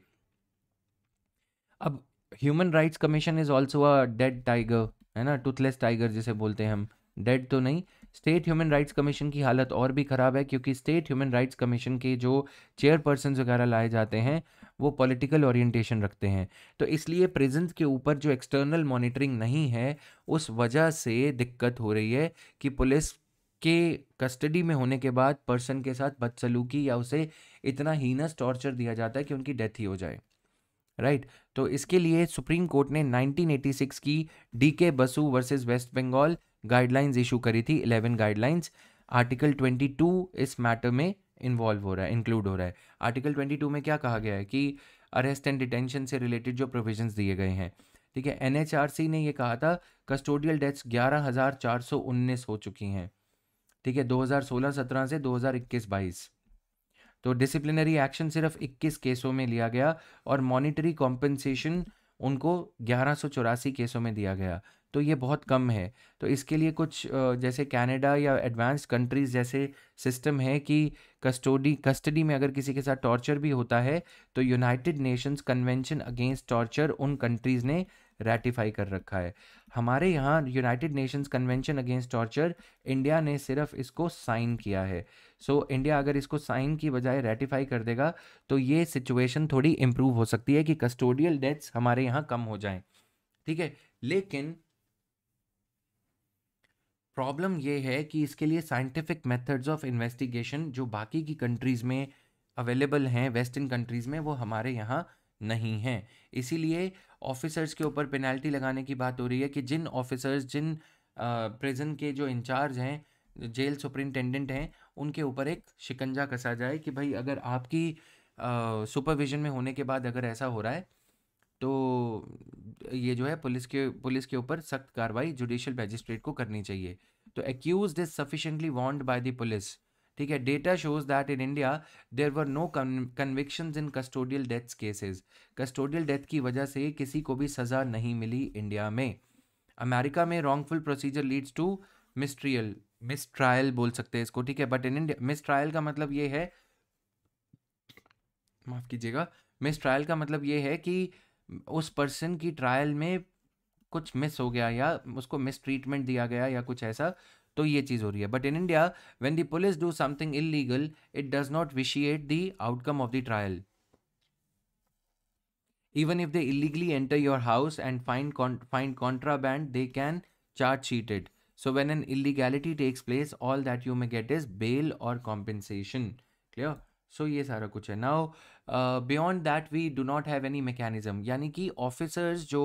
अब human rights commission is also a dead tiger है ना टूथलेस टाइगर जिसे बोलते हैं हम डेड तो नहीं स्टेट ह्यूमन राइट्स कमीशन की हालत और भी ख़राब है क्योंकि स्टेट ह्यूमन राइट्स कमीशन के जो चेयरपर्सन वगैरह लाए जाते हैं वो पॉलिटिकल ओरिएंटेशन रखते हैं तो इसलिए प्रेजेंस के ऊपर जो एक्सटर्नल मॉनिटरिंग नहीं है उस वजह से दिक्कत हो रही है कि पुलिस के कस्टडी में होने के बाद पर्सन के साथ बदसलूकी या उसे इतना हीनस टॉर्चर दिया जाता है कि उनकी डेथ ही हो जाए राइट right? तो इसके लिए सुप्रीम कोर्ट ने 1986 की D K Basu versus West Bengal guidelines issue करी थी 11 गाइडलाइंस आर्टिकल 22 इस मैटर में इन्वॉल्व हो रहा है इंक्लूड हो रहा है आर्टिकल 22 में क्या कहा गया है कि अरेस्ट एंड डिटेंशन से रिलेटेड जो प्रोविजंस दिए गए हैं ठीक है एन ने ये कहा था कस्टोडियल डेथ्स ग्यारह हो चुकी हैं ठीक है दो हज़ार से दो हज़ार तो डिसिप्लिनरी एक्शन सिर्फ 21 केसों में लिया गया और मॉनिटरी कॉम्पनसेशन उनको ग्यारह केसों में दिया गया तो ये बहुत कम है तो इसके लिए कुछ जैसे कनाडा या एडवांस कंट्रीज़ जैसे सिस्टम है कि कस्टोडी कस्टडी में अगर किसी के साथ टॉर्चर भी होता है तो United Nations convention against torture उन कंट्रीज़ ने रेटिफाई कर रखा है हमारे यहाँ United Nations convention against torture India ने सिर्फ इसको साइन किया है सो so, इंडिया अगर इसको साइन की बजाय रेटिफाई कर देगा तो ये सिचुएशन थोड़ी इम्प्रूव हो सकती है कि कस्टोडियल डेथ्स हमारे यहाँ कम हो जाएं ठीक है लेकिन प्रॉब्लम ये है कि इसके लिए साइंटिफिक मेथड्स ऑफ इन्वेस्टिगेशन जो बाकी की कंट्रीज़ में अवेलेबल हैं वेस्टर्न कंट्रीज़ में वो हमारे यहाँ नहीं हैं इसीलिए ऑफिसर्स के ऊपर पेनल्टी लगाने की बात हो रही है कि जिन ऑफिसर्स जिन प्रिजन के जो इंचार्ज हैं जेल सुपरिंटेंडेंट हैं उनके ऊपर एक शिकंजा कसा जाए कि भाई अगर आपकी सुपरविजन में होने के बाद अगर ऐसा हो रहा है तो ये जो है पुलिस के पुलिस के ऊपर सख्त कार्रवाई जुडिशियल मैजिस्ट्रेट को करनी चाहिए तो accused is sufficiently warned by the police ठीक है data shows that in India there were no conviction in custodial deaths cases custodial death की वजह से किसी को भी सज़ा नहीं मिली इंडिया में अमेरिका में wrongful procedure leads to mistrial mistrial बोल सकते हैं इसको ठीक है but in India mistrial का मतलब ये है माफ़ कीजिएगा मिस ट्रायल का मतलब ये है कि उस पर्सन की ट्रायल में कुछ मिस हो गया या उसको मिस ट्रीटमेंट दिया गया या कुछ ऐसा तो ये चीज़ हो रही है but in India when the police do something illegal it does not vitiate the outcome of the trial even if they illegally enter your house and find find contraband they can charge sheeted so when an illegality takes place all that you may get is bail और कॉम्पेंसेशन क्लियर सो ये सारा कुछ है now beyond that we do not have any mechanism यानी कि ऑफिसर्स जो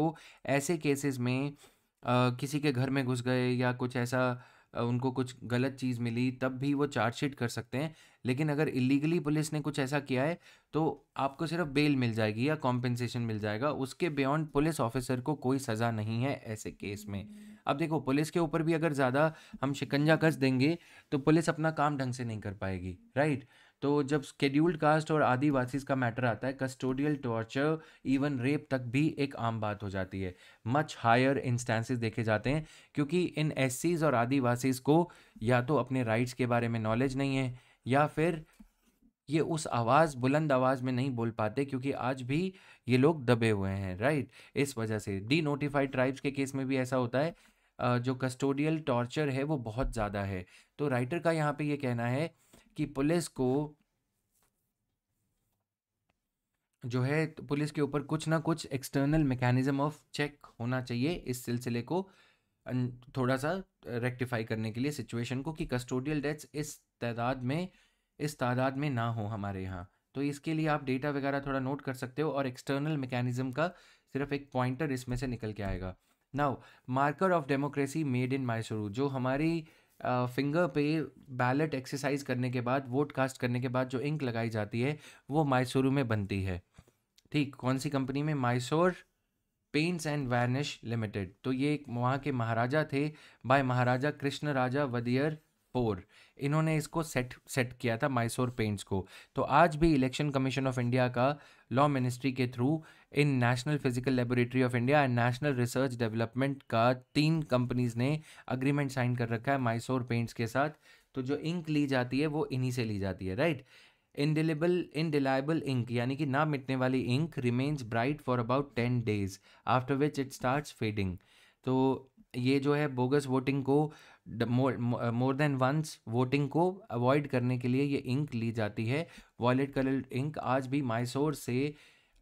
ऐसे केसेस में uh, किसी के घर में घुस गए या कुछ ऐसा uh, उनको कुछ गलत चीज़ मिली तब भी वो चार्जशीट कर सकते हैं लेकिन अगर इलीगली पुलिस ने कुछ ऐसा किया है तो आपको सिर्फ बेल मिल जाएगी या कॉम्पेंसेशन मिल जाएगा उसके बियॉन्ड पुलिस ऑफिसर को कोई सज़ा नहीं है ऐसे केस में अब देखो पुलिस के ऊपर भी अगर ज़्यादा हम शिकंजा कस देंगे तो पुलिस अपना काम ढंग से नहीं कर पाएगी राइट तो जब स्केड्यूल्ड कास्ट और आदिवासीज का मैटर आता है कस्टोडियल टॉर्चर इवन रेप तक भी एक आम बात हो जाती है मच हायर इंस्टेंसेस देखे जाते हैं क्योंकि इन एससीज और आदिवासीज को या तो अपने राइट्स के बारे में नॉलेज नहीं है या फिर ये उस आवाज़ बुलंद आवाज़ में नहीं बोल पाते क्योंकि आज भी ये लोग दबे हुए हैं राइट इस वजह से डी नोटिफाइड ट्राइब्स के केस में भी ऐसा होता है जो कस्टोडियल टॉर्चर है वो बहुत ज़्यादा है तो राइटर का यहाँ पे ये कहना है कि पुलिस को जो है तो पुलिस के ऊपर कुछ ना कुछ एक्सटर्नल मैकेनिज्म ऑफ चेक होना चाहिए इस सिलसिले को थोड़ा सा रेक्टिफाई करने के लिए सिचुएशन को कि कस्टोडियल डेथ्स इस तादाद में इस तादाद में ना हो हमारे यहाँ तो इसके लिए आप डेटा वगैरह थोड़ा नोट कर सकते हो और एक्सटर्नल मैकेनिज्म का सिर्फ एक पॉइंटर इसमें से निकल के आएगा now marker of democracy made in Mysuru जो हमारी फिंगर पे बैलेट एक्सरसाइज करने के बाद वोट कास्ट करने के बाद जो इंक लगाई जाती है वो मैसूरू में बनती है ठीक कौन सी कंपनी में Mysore paints and varnish limited तो ये एक वहाँ के महाराजा थे बाय महाराजा कृष्ण राजा वदियर फोर इन्होंने इसको सेट सेट किया था माइसोर पेंट्स को तो आज भी इलेक्शन कमीशन ऑफ इंडिया का लॉ मिनिस्ट्री के through in national physical laboratory of India and national research development का तीन कंपनीज ने अग्रीमेंट साइन कर रखा है माइसोर पेंट्स के साथ तो जो इंक ली जाती है वो इन्हीं से ली जाती है राइट इनडिलेबल डिलाइबल इंक यानी कि ना मिटने वाली ink remains bright for about ten days after which it start fading तो ये जो है बोगस वोटिंग को मोर देन वंस वोटिंग को अवॉइड करने के लिए ये इंक ली जाती है वॉलेट कलर इंक आज भी माइसोर से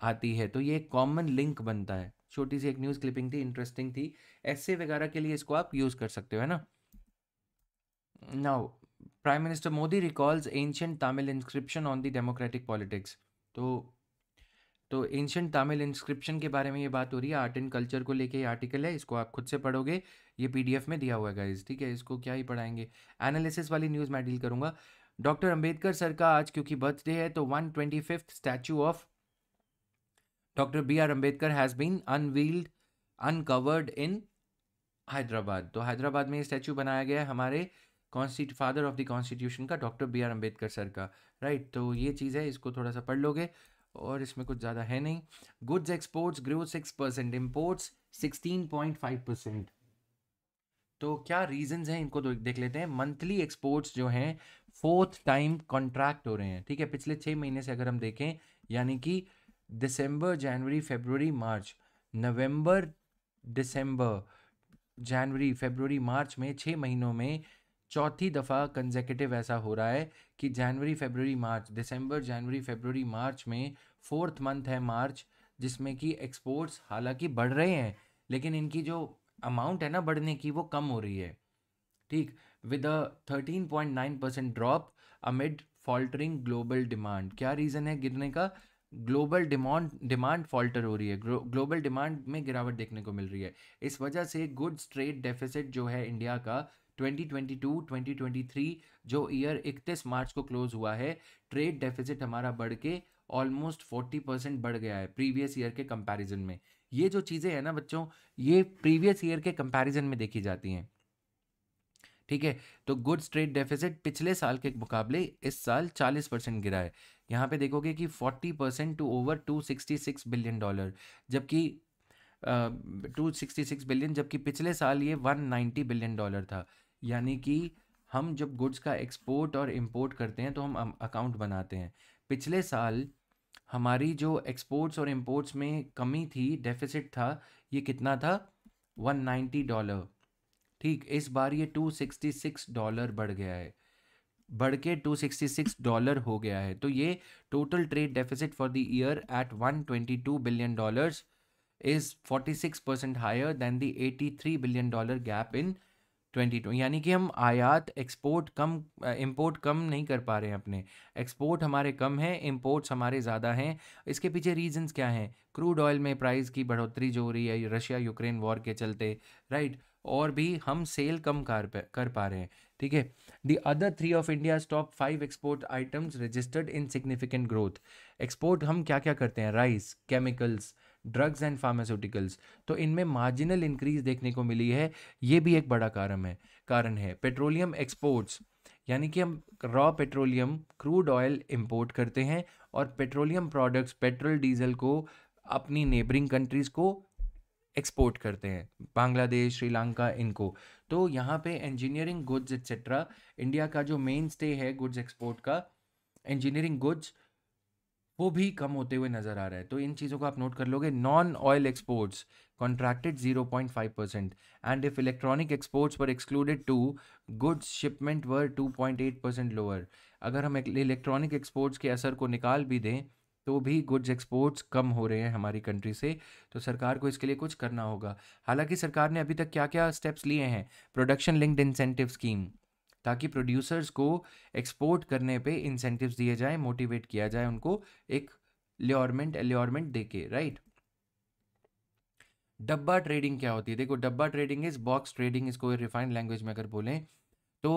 आती है तो ये एक कॉमन लिंक बनता है छोटी सी एक न्यूज़ क्लिपिंग थी इंटरेस्टिंग थी ऐसे वगैरह के लिए इसको आप यूज़ कर सकते हो है ना now prime minister Modi recalls ancient Tamil inscription on the democratic politics तो तो एंशंट तमिल इंस्क्रिप्शन के बारे में ये बात हो रही है आर्ट एंड कल्चर को लेके ये आर्टिकल है इसको आप खुद से पढ़ोगे ये पीडीएफ में दिया हुआ है गाइज ठीक है इसको क्या ही पढ़ाएंगे एनालिसिस वाली न्यूज़ मैं डील करूँगा डॉक्टर अंबेडकर सर का आज क्योंकि बर्थडे है तो one twenty fifth statue of doctor B R Ambedkar has been unveiled uncovered in Hyderabad तो हैदराबाद में ये स्टैचू बनाया गया है हमारे कॉन्स्टिट फादर ऑफ द कॉन्स्टिट्यूशन का doctor B R Ambedkar sir का राइट right, तो ये चीज़ है इसको थोड़ा सा पढ़ लोगे और इसमें कुछ ज़्यादा है नहीं goods exports grow six percent imports sixteen point five percent तो क्या रीजंस हैं इनको देख लेते हैं मंथली एक्सपोर्ट्स जो हैं फोर्थ टाइम कॉन्ट्रैक्ट हो रहे हैं ठीक है पिछले छः महीने से अगर हम देखें यानी कि दिसंबर जनवरी फेबररी मार्च नवंबर दिसंबर जनवरी फेबररी मार्च में छः महीनों में चौथी दफ़ा कंजेकेटिव ऐसा हो रहा है कि जनवरी फेबररी मार्च दिसंबर जनवरी फेबररी मार्च में फोर्थ मंथ है मार्च जिसमें कि एक्सपोर्ट्स हालांकि बढ़ रहे हैं लेकिन इनकी जो अमाउंट है ना बढ़ने की वो कम हो रही है ठीक with a thirteen point nine percent drop amid faltering global demand क्या रीज़न है गिरने का ग्लोबल डिमांड डिमांड फॉल्टर हो रही है ग्लोबल डिमांड में गिरावट देखने को मिल रही है इस वजह से गुड्स ट्रेड डेफिसिट जो है इंडिया का 2022-2023 जो ईयर 31 मार्च को क्लोज हुआ है ट्रेड डेफिसिट हमारा बढ़ के ऑलमोस्ट 40 परसेंट बढ़ गया है प्रीवियस ईयर के कंपैरिजन में ये जो चीज़ें हैं ना बच्चों ये प्रीवियस ईयर के कंपैरिजन में देखी जाती हैं ठीक है तो गुड्स ट्रेड डेफिसिट पिछले साल के मुकाबले इस साल 40 परसेंट गिरा है यहाँ पे देखोगे कि 40 percent to over 266 billion dollar जबकि टू सिक्सटी सिक्स बिलियन जबकि पिछले साल ये 190 बिलियन डॉलर था यानी कि हम जब गुड्स का एक्सपोर्ट और इम्पोर्ट करते हैं तो हम अकाउंट बनाते हैं पिछले साल हमारी जो एक्सपोर्ट्स और इम्पोर्ट्स में कमी थी डेफिसिट था ये कितना था 190 डॉलर ठीक इस बार ये 266 डॉलर बढ़ गया है बढ़ के 266 डॉलर हो गया है तो ये total trade deficit for the year at 122 billion dollars is 46 percent higher than the 83 billion dollar gap in twenty two यानी कि हम आयात एक्सपोर्ट कम इम्पोर्ट कम नहीं कर पा रहे हैं अपने एक्सपोर्ट हमारे कम हैं इम्पोर्ट्स हमारे ज़्यादा हैं इसके पीछे रीजंस क्या हैं क्रूड ऑयल में प्राइस की बढ़ोतरी जो हो रही है रशिया यूक्रेन वॉर के चलते राइट और भी हम सेल कम कर कर पा रहे हैं ठीक है the other three of India top five export items registered in significant growth export हम क्या क्या करते हैं rice chemicals drugs and pharmaceuticals तो इनमें मार्जिनल इंक्रीज देखने को मिली है ये भी एक बड़ा कारण है कारण है पेट्रोलियम एक्सपोर्ट्स यानी कि हम raw petroleum crude oil import करते हैं और पेट्रोलियम प्रोडक्ट्स पेट्रोल डीजल को अपनी नेबरिंग कंट्रीज़ को एक्सपोर्ट करते हैं बांग्लादेश श्रीलंका इनको तो यहाँ पे इंजीनियरिंग गुड्स एक्सेट्रा इंडिया का जो मेन स्टे है गुड्स एक्सपोर्ट का इंजीनियरिंग गुड्स वो भी कम होते हुए नज़र आ रहा है तो इन चीज़ों को आप नोट कर लोगे non oil exports contracted zero point five percent and if electronic exports पर excluded to goods shipment were two point eight percent lower अगर हम इलेक्ट्रॉनिक एक्सपोर्ट्स के असर को निकाल भी दें तो भी गुड्स एक्सपोर्ट्स कम हो रहे हैं हमारी कंट्री से तो सरकार को इसके लिए कुछ करना होगा हालांकि सरकार ने अभी तक क्या क्या स्टेप्स लिए हैं प्रोडक्शन लिंक्ड इंसेंटिव स्कीम ताकि प्रोड्यूसर्स को एक्सपोर्ट करने पे इंसेंटिव्स दिए जाए मोटिवेट किया जाए उनको एक ल्योरमेंट एल्योरमेंट दे के राइट डब्बा ट्रेडिंग क्या होती है देखो dabba trading is box trading इसको रिफाइंड लैंग्वेज में अगर बोलें तो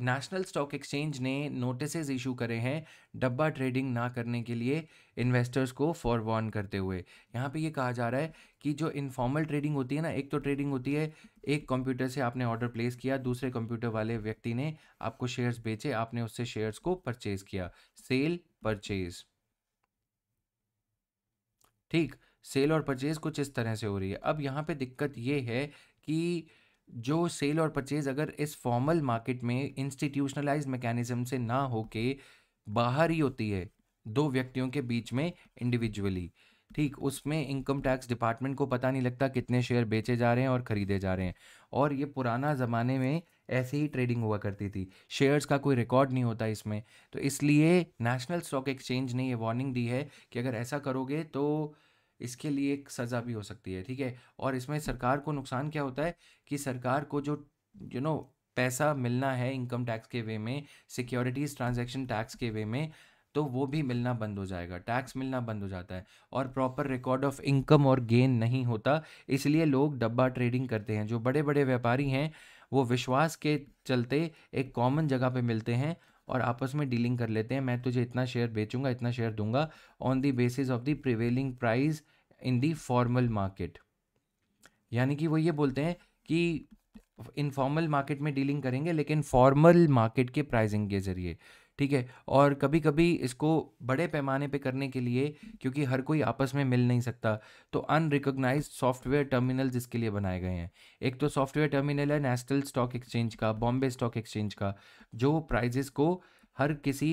नेशनल स्टॉक एक्सचेंज ने नोटिस इशू करे हैं डब्बा ट्रेडिंग ना करने के लिए इन्वेस्टर्स को फॉर वॉर्न करते हुए यहाँ पे ये कहा जा रहा है कि जो इनफॉर्मल ट्रेडिंग होती है ना एक तो ट्रेडिंग होती है एक कंप्यूटर से आपने ऑर्डर प्लेस किया दूसरे कंप्यूटर वाले व्यक्ति ने आपको शेयर्स बेचे आपने उससे शेयर्स को परचेज किया सेल परचेज ठीक सेल और परचेज कुछ इस तरह से हो रही है अब यहाँ पे दिक्कत ये है कि जो सेल और परचेज अगर इस फॉर्मल मार्केट में इंस्टीट्यूशनलाइज मैकेनिज्म से ना के बाहर ही होती है दो व्यक्तियों के बीच में इंडिविजुअली ठीक उसमें इनकम टैक्स डिपार्टमेंट को पता नहीं लगता कितने शेयर बेचे जा रहे हैं और ख़रीदे जा रहे हैं और ये पुराना ज़माने में ऐसे ही ट्रेडिंग हुआ करती थी शेयर्स का कोई रिकॉर्ड नहीं होता इसमें तो इसलिए नेशनल स्टॉक एक्सचेंज ने ये वार्निंग दी है कि अगर ऐसा करोगे तो इसके लिए एक सज़ा भी हो सकती है ठीक है और इसमें सरकार को नुकसान क्या होता है कि सरकार को जो यू you नो know, पैसा मिलना है इनकम टैक्स के वे में सिक्योरिटीज़ ट्रांजैक्शन टैक्स के वे में तो वो भी मिलना बंद हो जाएगा टैक्स मिलना बंद हो जाता है और प्रॉपर रिकॉर्ड ऑफ इनकम और गेन नहीं होता इसलिए लोग डब्बा ट्रेडिंग करते हैं जो बड़े बड़े व्यापारी हैं वो विश्वास के चलते एक कॉमन जगह पे मिलते हैं और आपस में डीलिंग कर लेते हैं मैं तुझे इतना शेयर बेचूंगा इतना शेयर दूंगा on the basis of the prevailing price in the formal market यानी कि वो ये बोलते हैं कि इनफॉर्मल मार्केट में डीलिंग करेंगे लेकिन फॉर्मल मार्केट के प्राइसिंग के ज़रिए ठीक है और कभी कभी इसको बड़े पैमाने पे करने के लिए क्योंकि हर कोई आपस में मिल नहीं सकता तो अनरिकोगनाइज सॉफ्टवेयर टर्मिनल इसके लिए बनाए गए हैं एक तो सॉफ्टवेयर टर्मिनल है नेशनल स्टॉक एक्सचेंज का बॉम्बे स्टॉक एक्सचेंज का जो प्राइजेस को हर किसी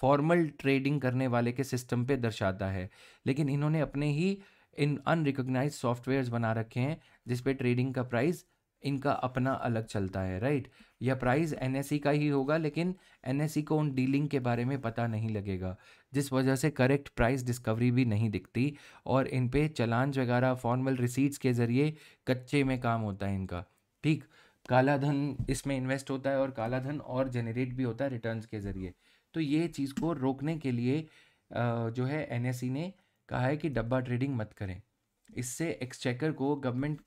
फॉर्मल ट्रेडिंग करने वाले के सिस्टम पे दर्शाता है लेकिन इन्होंने अपने ही इन अनरिकोगनाइज सॉफ्टवेयर बना रखे हैं जिसपे ट्रेडिंग का प्राइस इनका अपना अलग चलता है राइट यह प्राइस एन का ही होगा लेकिन एन e को उन डीलिंग के बारे में पता नहीं लगेगा जिस वजह से करेक्ट प्राइस डिस्कवरी भी नहीं दिखती और इन पे चलान वगैरह फॉर्मल रिसीट्स के ज़रिए कच्चे में काम होता है इनका ठीक काला धन इसमें इन्वेस्ट होता है और काला धन और जनरेट भी होता है रिटर्न्स के ज़रिए तो ये चीज़ को रोकने के लिए जो है एन e ने कहा है कि डब्बा ट्रेडिंग मत करें इससे एक्सचेकर को गवर्नमेंट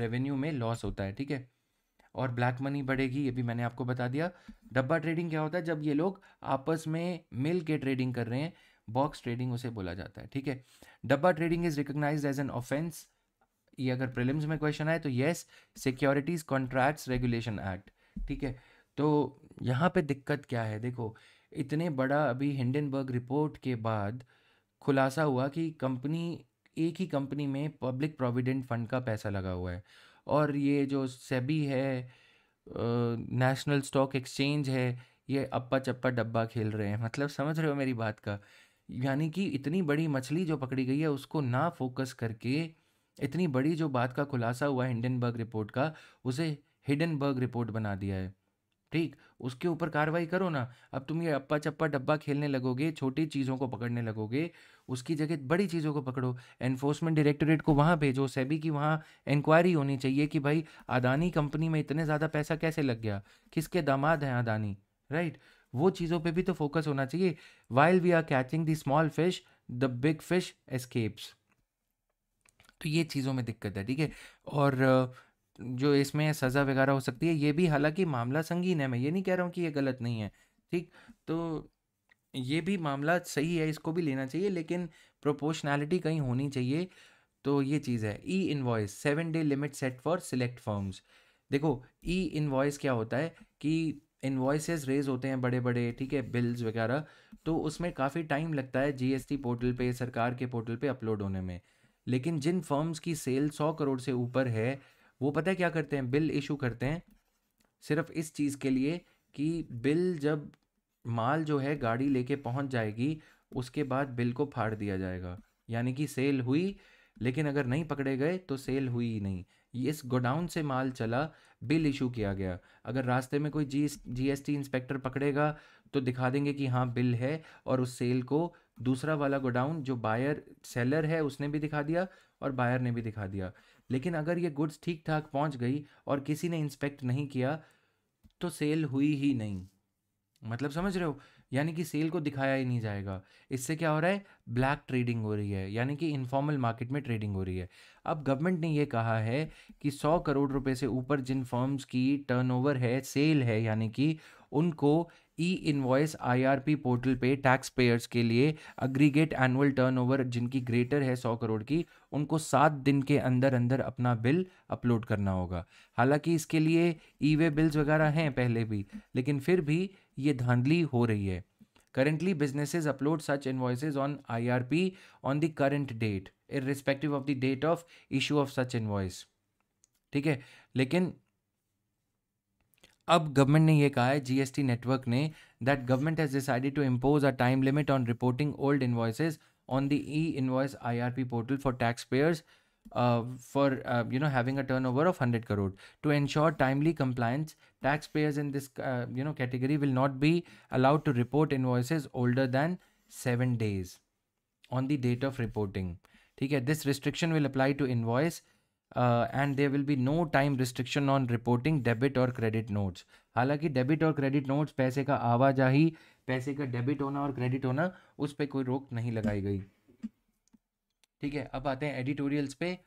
रेवेन्यू में लॉस होता है ठीक है और ब्लैक मनी बढ़ेगी ये भी मैंने आपको बता दिया डब्बा ट्रेडिंग क्या होता है जब ये लोग आपस में मिल के ट्रेडिंग कर रहे हैं बॉक्स ट्रेडिंग उसे बोला जाता है ठीक है dabba trading is recognise as an offence ये अगर प्रिलिम्स में क्वेश्चन आए तो yes securities contracts regulation act ठीक है तो यहाँ पे दिक्कत क्या है देखो इतने बड़ा अभी हिंडनबर्ग रिपोर्ट के बाद खुलासा हुआ कि कंपनी एक ही कंपनी में पब्लिक प्रोविडेंट फंड का पैसा लगा हुआ है और ये जो सेबी है नेशनल स्टॉक एक्सचेंज है ये अप्पा चप्पा डब्बा खेल रहे हैं मतलब समझ रहे हो मेरी बात का यानी कि इतनी बड़ी मछली जो पकड़ी गई है उसको ना फोकस करके इतनी बड़ी जो बात का खुलासा हुआ हिंडनबर्ग रिपोर्ट का उसे हिडनबर्ग रिपोर्ट बना दिया है ठीक उसके ऊपर कार्रवाई करो ना अब तुम ये अप्पा चप्पा डब्बा खेलने लगोगे छोटी चीज़ों को पकड़ने लगोगे उसकी जगह बड़ी चीज़ों को पकड़ो एनफोर्समेंट डायरेक्टोरेट को वहाँ भेजो सेबी की वहाँ इंक्वायरी होनी चाहिए कि भाई अदानी कंपनी में इतने ज़्यादा पैसा कैसे लग गया किसके दामाद हैं अदानी राइट वो चीज़ों पर भी तो फोकस होना चाहिए while we are catching the small fish the big fish escapes तो ये चीज़ों में दिक्कत है ठीक है और जो इसमें सज़ा वगैरह हो सकती है ये भी हालांकि मामला संगीन है मैं ये नहीं कह रहा हूँ कि ये गलत नहीं है ठीक तो ये भी मामला सही है इसको भी लेना चाहिए लेकिन प्रोपोर्शनैलिटी कहीं होनी चाहिए तो ये चीज़ है e invoice seven day limit set for select forms देखो ई इन्वॉइस क्या होता है कि इन्वॉइसेस रेज होते हैं बड़े बड़े ठीक है बिल्स वगैरह तो उसमें काफ़ी टाइम लगता है जीएसटी पोर्टल पे सरकार के पोर्टल पे अपलोड होने में लेकिन जिन फर्म्स की सेल सौ करोड़ से ऊपर है वो पता है क्या करते हैं बिल इशू करते हैं सिर्फ इस चीज़ के लिए कि बिल जब माल जो है गाड़ी लेके पहुंच जाएगी उसके बाद बिल को फाड़ दिया जाएगा यानी कि सेल हुई लेकिन अगर नहीं पकड़े गए तो सेल हुई ही नहीं इस गोडाउन से माल चला बिल इशू किया गया अगर रास्ते में कोई जी एस इंस्पेक्टर पकड़ेगा तो दिखा देंगे कि हाँ बिल है और उस सेल को दूसरा वाला गोडाउन जो बायर सेलर है उसने भी दिखा दिया और बायर ने भी दिखा दिया लेकिन अगर ये गुड्स ठीक ठाक पहुंच गई और किसी ने इंस्पेक्ट नहीं किया तो सेल हुई ही नहीं मतलब समझ रहे हो यानी कि सेल को दिखाया ही नहीं जाएगा इससे क्या हो रहा है ब्लैक ट्रेडिंग हो रही है यानी कि इनफॉर्मल मार्केट में ट्रेडिंग हो रही है अब गवर्नमेंट ने ये कहा है कि सौ करोड़ रुपए से ऊपर जिन फर्म्स की टर्नओवर है सेल है यानी कि उनको ई इन्वॉइस आईआरपी पोर्टल पे टैक्स पेयर्स के लिए अग्रीगेट एनुअल ओवर जिनकी ग्रेटर है सौ करोड़ की उनको सात दिन के अंदर अंदर अपना बिल अपलोड करना होगा हालांकि इसके लिए ई वे बिल्स वगैरह हैं पहले भी लेकिन फिर भी ये धांधली हो रही है such businesses on I R P on on current date date respective of the date of issue of such invoice ठीक है लेकिन अब गवर्नमेंट ने यह कहा है जीएसटी नेटवर्क ने that government has decided to impose a time limit on reporting old invoices on the e-invoice IRP portal for taxpayers uh, for uh, you know having a turnover of 100 crore to ensure timely compliance taxpayers in this uh, you know category will not be allowed to report invoices older than 7 days on the date of reporting okay this restriction will apply to invoice uh, and there will be no time restriction on reporting debit or credit notes हालांकि debit or credit notes, पैसे का आवाजाही पैसे का डेबिट होना और क्रेडिट होना उस पर कोई रोक नहीं लगाई गई ठीक है अब आते हैं एडिटोरियल्स पे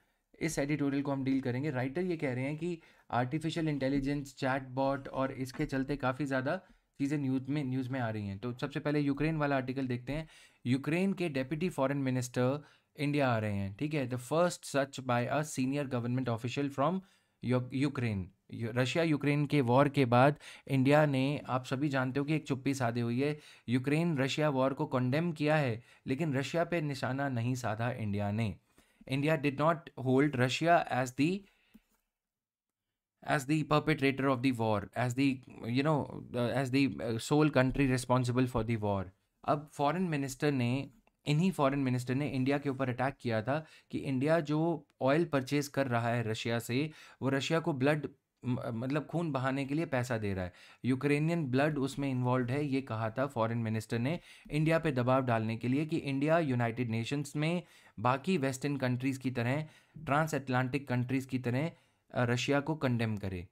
इस एडिटोरियल को हम डील करेंगे राइटर ये कह रहे हैं कि आर्टिफिशियल इंटेलिजेंस चैट बॉट और इसके चलते काफ़ी ज़्यादा चीज़ें न्यूज़ में न्यूज़ में आ रही हैं तो सबसे पहले यूक्रेन वाला आर्टिकल देखते हैं यूक्रेन के डेप्यूटी फॉरेन मिनिस्टर इंडिया आ रहे हैं ठीक है the first such by a senior government official from Ukraine Russia Ukraine के वॉर के बाद इंडिया ने आप सभी जानते हो कि एक चुप्पी साधे हुई है यूक्रेन रशिया वॉर को कंडेम किया है लेकिन रशिया पे निशाना नहीं साधा इंडिया ने India did not hold Russia as the as the perpetrator of the war as the you know as the sole country responsible for the war अब फॉरेन मिनिस्टर ने इन्हीं फॉरेन मिनिस्टर ने इंडिया के ऊपर अटैक किया था कि इंडिया जो ऑयल परचेज कर रहा है रशिया से वो रशिया को ब्लड मतलब खून बहाने के लिए पैसा दे रहा है यूक्रेनियन ब्लड उसमें इन्वॉल्व है ये कहा था फॉरेन मिनिस्टर ने इंडिया पे दबाव डालने के लिए कि इंडिया यूनाइटेड नेशंस में बाकी वेस्टर्न कंट्रीज़ की तरह ट्रांस एटलांटिक कंट्रीज़ की तरह रशिया को कंडेम करे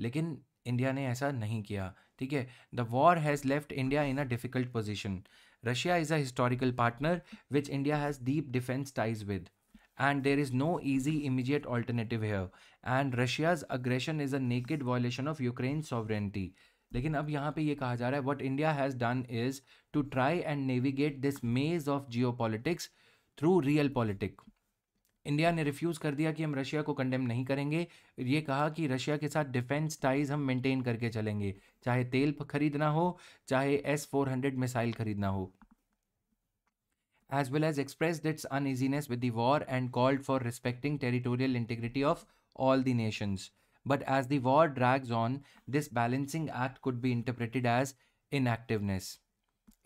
लेकिन इंडिया ने ऐसा नहीं किया ठीक है the war has left India in a difficult position Russia is a historical partner which India has deep defense ties with. And there is no easy immediate alternative here. And Russia's aggression is a naked violation of Ukraine's sovereignty. लेकिन अब यहाँ पे ये कहा जा रहा है what India has done is to try and navigate this maze of geo politics through real politics India ने रिफ्यूज़ कर दिया कि हम रशिया को कंडेम नहीं करेंगे ये कहा कि रशिया के साथ डिफेंस टाइज हम मेंटेन करके चलेंगे चाहे तेल खरीदना हो चाहे एस फोर हंड्रेड मिसाइल खरीदना हो as well as express its uneasiness with the end called for respecting territorial integrity of all the nations but as the war drags on this balancing act could be interpreted as inactiveness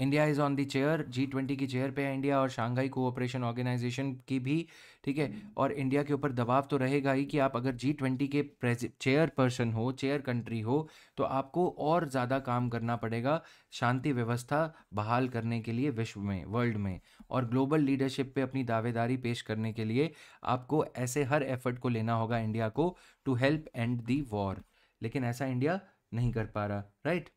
India is on the chair G twenty की चेयर पे है इंडिया और शांघाई कोऑपरेशन ऑर्गेनाइजेशन की भी ठीक है हम्म। और इंडिया के ऊपर दबाव तो रहेगा ही कि आप अगर जी ट्वेंटी के चेयर पर्सन हो चेयर कंट्री हो तो आपको और ज़्यादा काम करना पड़ेगा शांति व्यवस्था बहाल करने के लिए विश्व में वर्ल्ड में और ग्लोबल लीडरशिप पे अपनी दावेदारी पेश करने के लिए आपको ऐसे हर एफर्ट को लेना होगा इंडिया को to help end the war लेकिन ऐसा इंडिया नहीं कर पा रहा राइट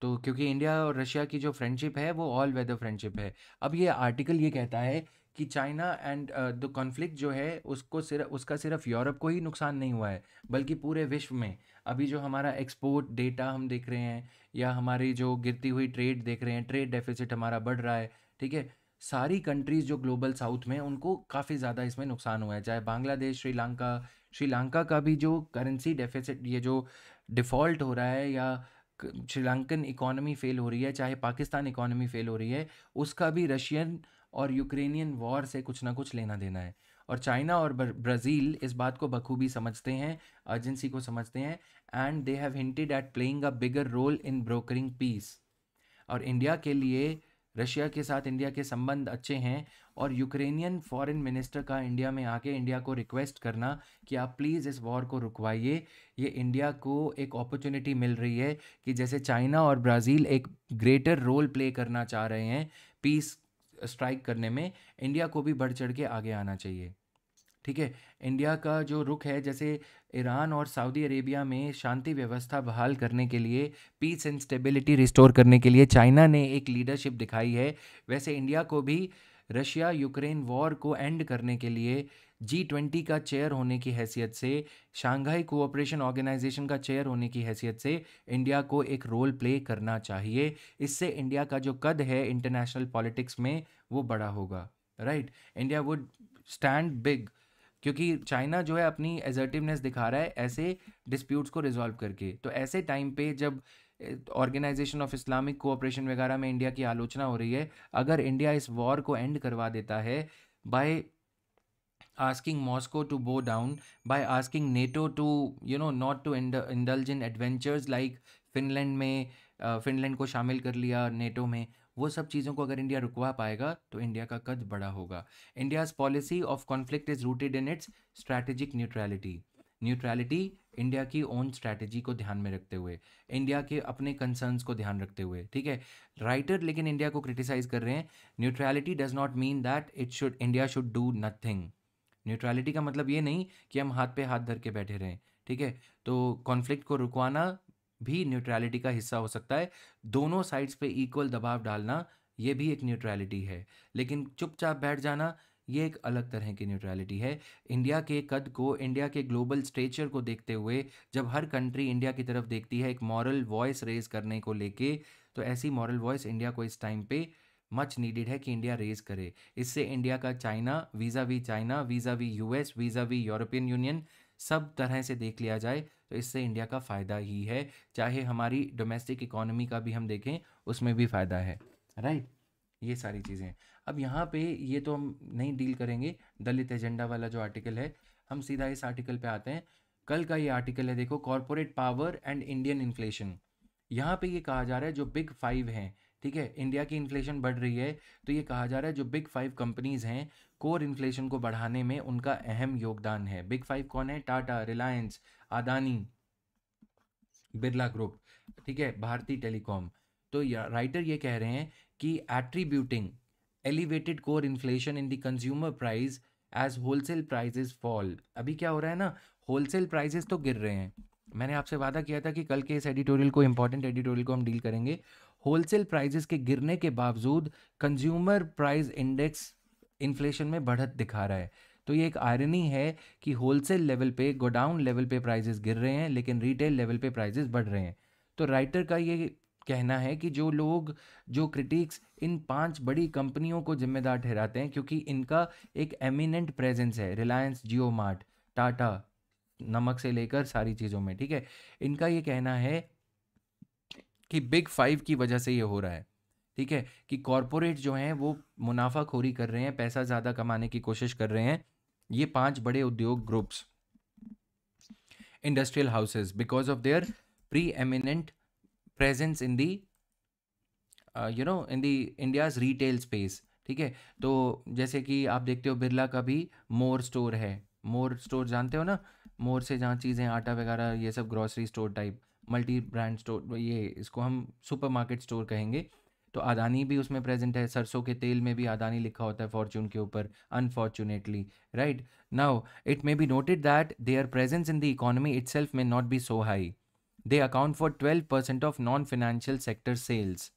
तो क्योंकि इंडिया और रशिया की जो फ्रेंडशिप है वो ऑल वेदर फ्रेंडशिप है अब ये आर्टिकल ये कहता है कि चाइना एंड द कॉन्फ्लिक्ट जो है उसको सिर्फ उसका सिर्फ यूरोप को ही नुकसान नहीं हुआ है बल्कि पूरे विश्व में अभी जो हमारा एक्सपोर्ट डेटा हम देख रहे हैं या हमारी जो गिरती हुई ट्रेड देख रहे हैं ट्रेड डेफिसिट हमारा बढ़ रहा है ठीक है सारी कंट्रीज़ जो ग्लोबल साउथ में उनको काफ़ी ज़्यादा इसमें नुकसान हुआ है चाहे बांग्लादेश श्रीलंका श्रीलंका का भी जो करेंसी डेफिसिट ये जो डिफ़ॉल्ट हो रहा है या श्रीलंकन इकोनॉमी फेल हो रही है चाहे पाकिस्तान इकोनॉमी फेल हो रही है उसका भी रशियन और यूक्रेनियन वॉर से कुछ ना कुछ लेना देना है और चाइना और ब्राज़ील इस बात को बखूबी समझते हैं अर्जेंसी को समझते हैं and they have hinted at playing a bigger role in brokering peace और इंडिया के लिए रशिया के साथ इंडिया के संबंध अच्छे हैं और यूक्रेनियन फॉरेन मिनिस्टर का इंडिया में आके इंडिया को रिक्वेस्ट करना कि आप प्लीज़ इस वॉर को रुकवाइए ये इंडिया को एक अपॉर्चुनिटी मिल रही है कि जैसे चाइना और ब्राज़ील एक ग्रेटर रोल प्ले करना चाह रहे हैं पीस स्ट्राइक करने में इंडिया को भी बढ़ चढ़ के आगे आना चाहिए ठीक है इंडिया का जो रुख है जैसे ईरान और सऊदी अरेबिया में शांति व्यवस्था बहाल करने के लिए पीस एंड स्टेबिलिटी रिस्टोर करने के लिए चाइना ने एक लीडरशिप दिखाई है वैसे इंडिया को भी रशिया यूक्रेन वॉर को एंड करने के लिए जी ट्वेंटी का चेयर होने की हैसियत से शांघाई कोऑपरेशन ऑर्गेनाइजेशन का चेयर होने की हैसियत से इंडिया को एक रोल प्ले करना चाहिए इससे इंडिया का जो कद है इंटरनेशनल पॉलिटिक्स में वो बड़ा होगा right India would stand big क्योंकि चाइना जो है अपनी एजर्टिवनेस दिखा रहा है ऐसे डिस्प्यूट्स को रिजॉल्व करके तो ऐसे टाइम पे जब ऑर्गेनाइजेशन ऑफ इस्लामिक कोऑपरेशन वगैरह में इंडिया की आलोचना हो रही है अगर इंडिया इस वॉर को एंड करवा देता है by asking Moscow to bow down by asking NATO to you know not to indulge in adventures like Finland में फिनलैंड को शामिल कर लिया नेटो में वो सब चीज़ों को अगर इंडिया रुकवा पाएगा तो इंडिया का कद बड़ा होगा India's policy of conflict is rooted in its strategic neutrality neutrality India की ओन स्ट्रैटेजी को ध्यान में रखते हुए इंडिया के अपने कंसर्न्स को ध्यान रखते हुए ठीक है राइटर लेकिन इंडिया को क्रिटिसाइज कर रहे हैं neutrality does not mean that it should India should do nothing neutrality का मतलब ये नहीं कि हम हाथ पे हाथ धर के बैठे रहें ठीक है तो कॉन्फ्लिक्ट को रुकवाना भी न्यूट्रैलिटी का हिस्सा हो सकता है दोनों साइड्स पे इक्वल दबाव डालना ये भी एक न्यूट्रैलिटी है लेकिन चुपचाप बैठ जाना ये एक अलग तरह की न्यूट्रलिटी है इंडिया के कद को इंडिया के ग्लोबल स्टेचर को देखते हुए जब हर कंट्री इंडिया की तरफ देखती है एक मॉरल वॉइस रेज करने को लेके तो ऐसी मॉरल वॉइस इंडिया को इस टाइम पे मच नीडेड है कि इंडिया रेज करे इससे इंडिया का China vis-a-vis China vis-a-vis US vis-a-vis European union सब तरह से देख लिया जाए तो इससे इंडिया का फ़ायदा ही है चाहे हमारी डोमेस्टिक इकोनॉमी का भी हम देखें उसमें भी फ़ायदा है राइट ये सारी चीज़ें अब यहाँ पे ये तो हम नहीं डील करेंगे दलित एजेंडा वाला जो आर्टिकल है हम सीधा इस आर्टिकल पे आते हैं कल का ये आर्टिकल है देखो corporate power and Indian inflation यहाँ पे ये कहा जा रहा है जो बिग फाइव हैं ठीक है इंडिया की इन्फ्लेशन बढ़ रही है तो ये कहा जा रहा है जो बिग फाइव कंपनीज़ हैं कोर इन्फ्लेशन को बढ़ाने में उनका अहम योगदान है बिग फाइव कौन है टाटा रिलायंस अदानी बिरला ग्रुप ठीक है भारतीय टेलीकॉम तो राइटर ये कह रहे हैं कि attributing elevated core inflation in the consumer price as wholesale prices fall अभी क्या हो रहा है ना होलसेल प्राइजेस तो गिर रहे हैं मैंने आपसे वादा किया था कि कल के इस एडिटोरियल को इंपॉर्टेंट एडिटोरियल को हम डील करेंगे होलसेल प्राइजेस के गिरने के बावजूद कंज्यूमर प्राइस इंडेक्स इन्फ्लेशन में बढ़त दिखा रहा है तो ये एक आयरनी है कि होलसेल लेवल पे गोडाउन लेवल पे प्राइजेस गिर रहे हैं लेकिन रिटेल लेवल पे प्राइजेस बढ़ रहे हैं तो राइटर का ये कहना है कि जो लोग जो क्रिटिक्स इन पांच बड़ी कंपनियों को जिम्मेदार ठहराते हैं क्योंकि इनका एक एमिनेंट प्रेजेंस है रिलायंस जियो मार्ट टाटा नमक से लेकर सारी चीज़ों में ठीक है इनका ये कहना है कि बिग फाइव की वजह से ये हो रहा है ठीक है कि कॉरपोरेट जो हैं वो मुनाफाखोरी कर रहे हैं पैसा ज़्यादा कमाने की कोशिश कर रहे हैं ये पांच बड़े उद्योग groups industrial houses because of their preeminent presence in the you know in the India's retail space ठीक है तो जैसे कि आप देखते हो बिरला का भी मोर स्टोर है मोर स्टोर जानते हो ना मोर से जहाँ चीज़ें आटा वगैरह ये सब grocery store type multi brand store ये इसको हम सुपर मार्केट स्टोर कहेंगे तो अदानी भी उसमें प्रेजेंट है सरसों के तेल में भी अदानी लिखा होता है फॉर्चून के ऊपर unfortunately right now it may be noted that they are presence in the economy itself may not be so high They account for 12% of non-financial sector sales.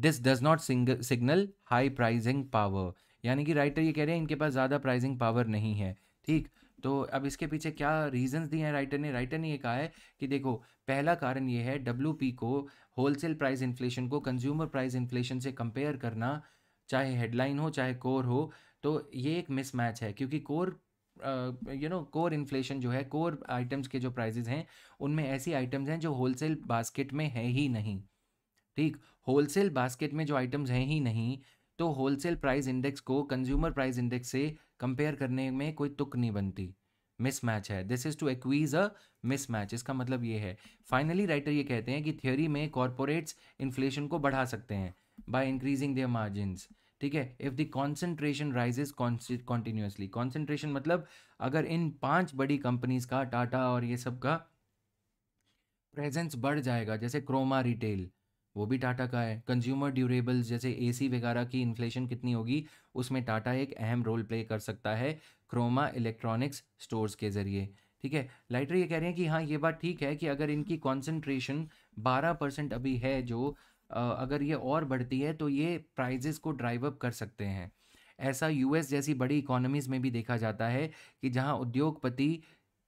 This does not signal high pricing power यानी कि राइटर ये कह रहे हैं इनके पास ज़्यादा प्राइजिंग पावर नहीं है ठीक तो अब इसके पीछे क्या रीजंस दिए हैं राइटर ने राइटर ने ये कहा है कि देखो पहला कारण ये है डब्ल्यू को होलसेल प्राइस इन्फ्लेशन को कंज्यूमर प्राइस इन्फ्लेशन से कंपेयर करना चाहे हेडलाइन हो चाहे कोर हो तो ये एक मिसमैच है क्योंकि core you know core inflation जो है कोर आइटम्स के जो प्राइजेज हैं उनमें ऐसी आइटम्स हैं जो होलसेल बास्केट में है ही नहीं ठीक होलसेल बास्केट में जो आइटम्स हैं ही नहीं तो होलसेल प्राइस इंडेक्स को कंज्यूमर प्राइस इंडेक्स से कंपेयर करने में कोई तुक नहीं बनती मिसमैच है दिस इज़ टू एक्वीज अ मिसमैच इसका मतलब ये है फाइनली राइटर ये कहते हैं कि थ्योरी में कॉरपोरेट्स इन्फ्लेशन को बढ़ा सकते हैं बाय इंक्रीजिंग देयर मार्जिनस ठीक है if the concentration rises continuously concentration मतलब अगर इन पांच बड़ी कंपनीज का टाटा और ये सब का प्रेजेंस बढ़ जाएगा जैसे क्रोमा रिटेल वो भी टाटा का है कंज्यूमर ड्यूरेबल्स जैसे एसी वगैरह की इन्फ्लेशन कितनी होगी उसमें टाटा एक अहम रोल प्ले कर सकता है क्रोमा इलेक्ट्रॉनिक्स स्टोर्स के ज़रिए ठीक है लाइटर ये कह रहे हैं कि हाँ ये बात ठीक है कि अगर इनकी कॉन्सेंट्रेशन 12 परसेंट अभी है जो अगर ये और बढ़ती है तो ये प्राइजेस को ड्राइव अप कर सकते हैं ऐसा यूएस जैसी बड़ी इकोनॉमीज़ में भी देखा जाता है कि जहाँ उद्योगपति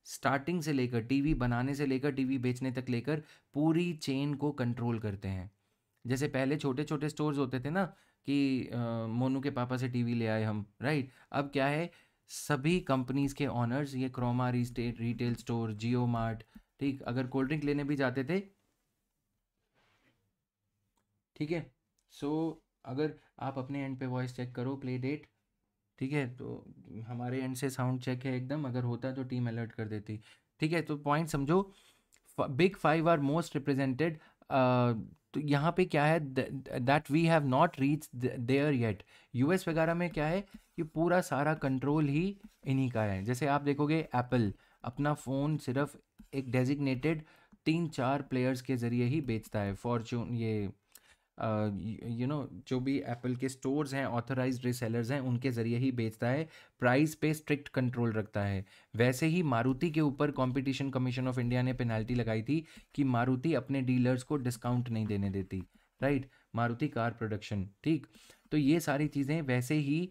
स्टार्टिंग से लेकर टीवी बनाने से लेकर टीवी बेचने तक लेकर पूरी चेन को कंट्रोल करते हैं जैसे पहले छोटे छोटे स्टोर्स होते थे ना कि मोनू के पापा से टीवी ले आए हम राइट अब क्या है सभी कंपनीज़ के ऑनर्स ये क्रोमा रिस्टेट रिटेल स्टोर जियो मार्ट ठीक अगर कोल्ड ड्रिंक लेने भी जाते थे ठीक है सो अगर आप अपने एंड पे वॉइस चेक करो प्ले डेट ठीक है तो हमारे एंड से साउंड चेक है एकदम अगर होता तो टीम अलर्ट कर देती ठीक है तो पॉइंट समझो big five are most represented तो यहाँ पे क्या है that we have not reach there yet US वगैरह में क्या है कि पूरा सारा कंट्रोल ही इन्हीं का है जैसे आप देखोगे एप्पल अपना फ़ोन सिर्फ एक डेजिग्नेटेड तीन चार प्लेयर्स के ज़रिए ही बेचता है फॉर्चून ये यू नो जो भी एप्पल के स्टोर्स हैं ऑथराइज रिसेलर्स हैं उनके ज़रिए ही बेचता है प्राइस पे स्ट्रिक्ट कंट्रोल रखता है वैसे ही मारुति के ऊपर कंपटीशन कमीशन ऑफ इंडिया ने पेनल्टी लगाई थी कि मारुति अपने डीलर्स को डिस्काउंट नहीं देने देती राइट मारुति कार प्रोडक्शन ठीक तो ये सारी चीज़ें वैसे ही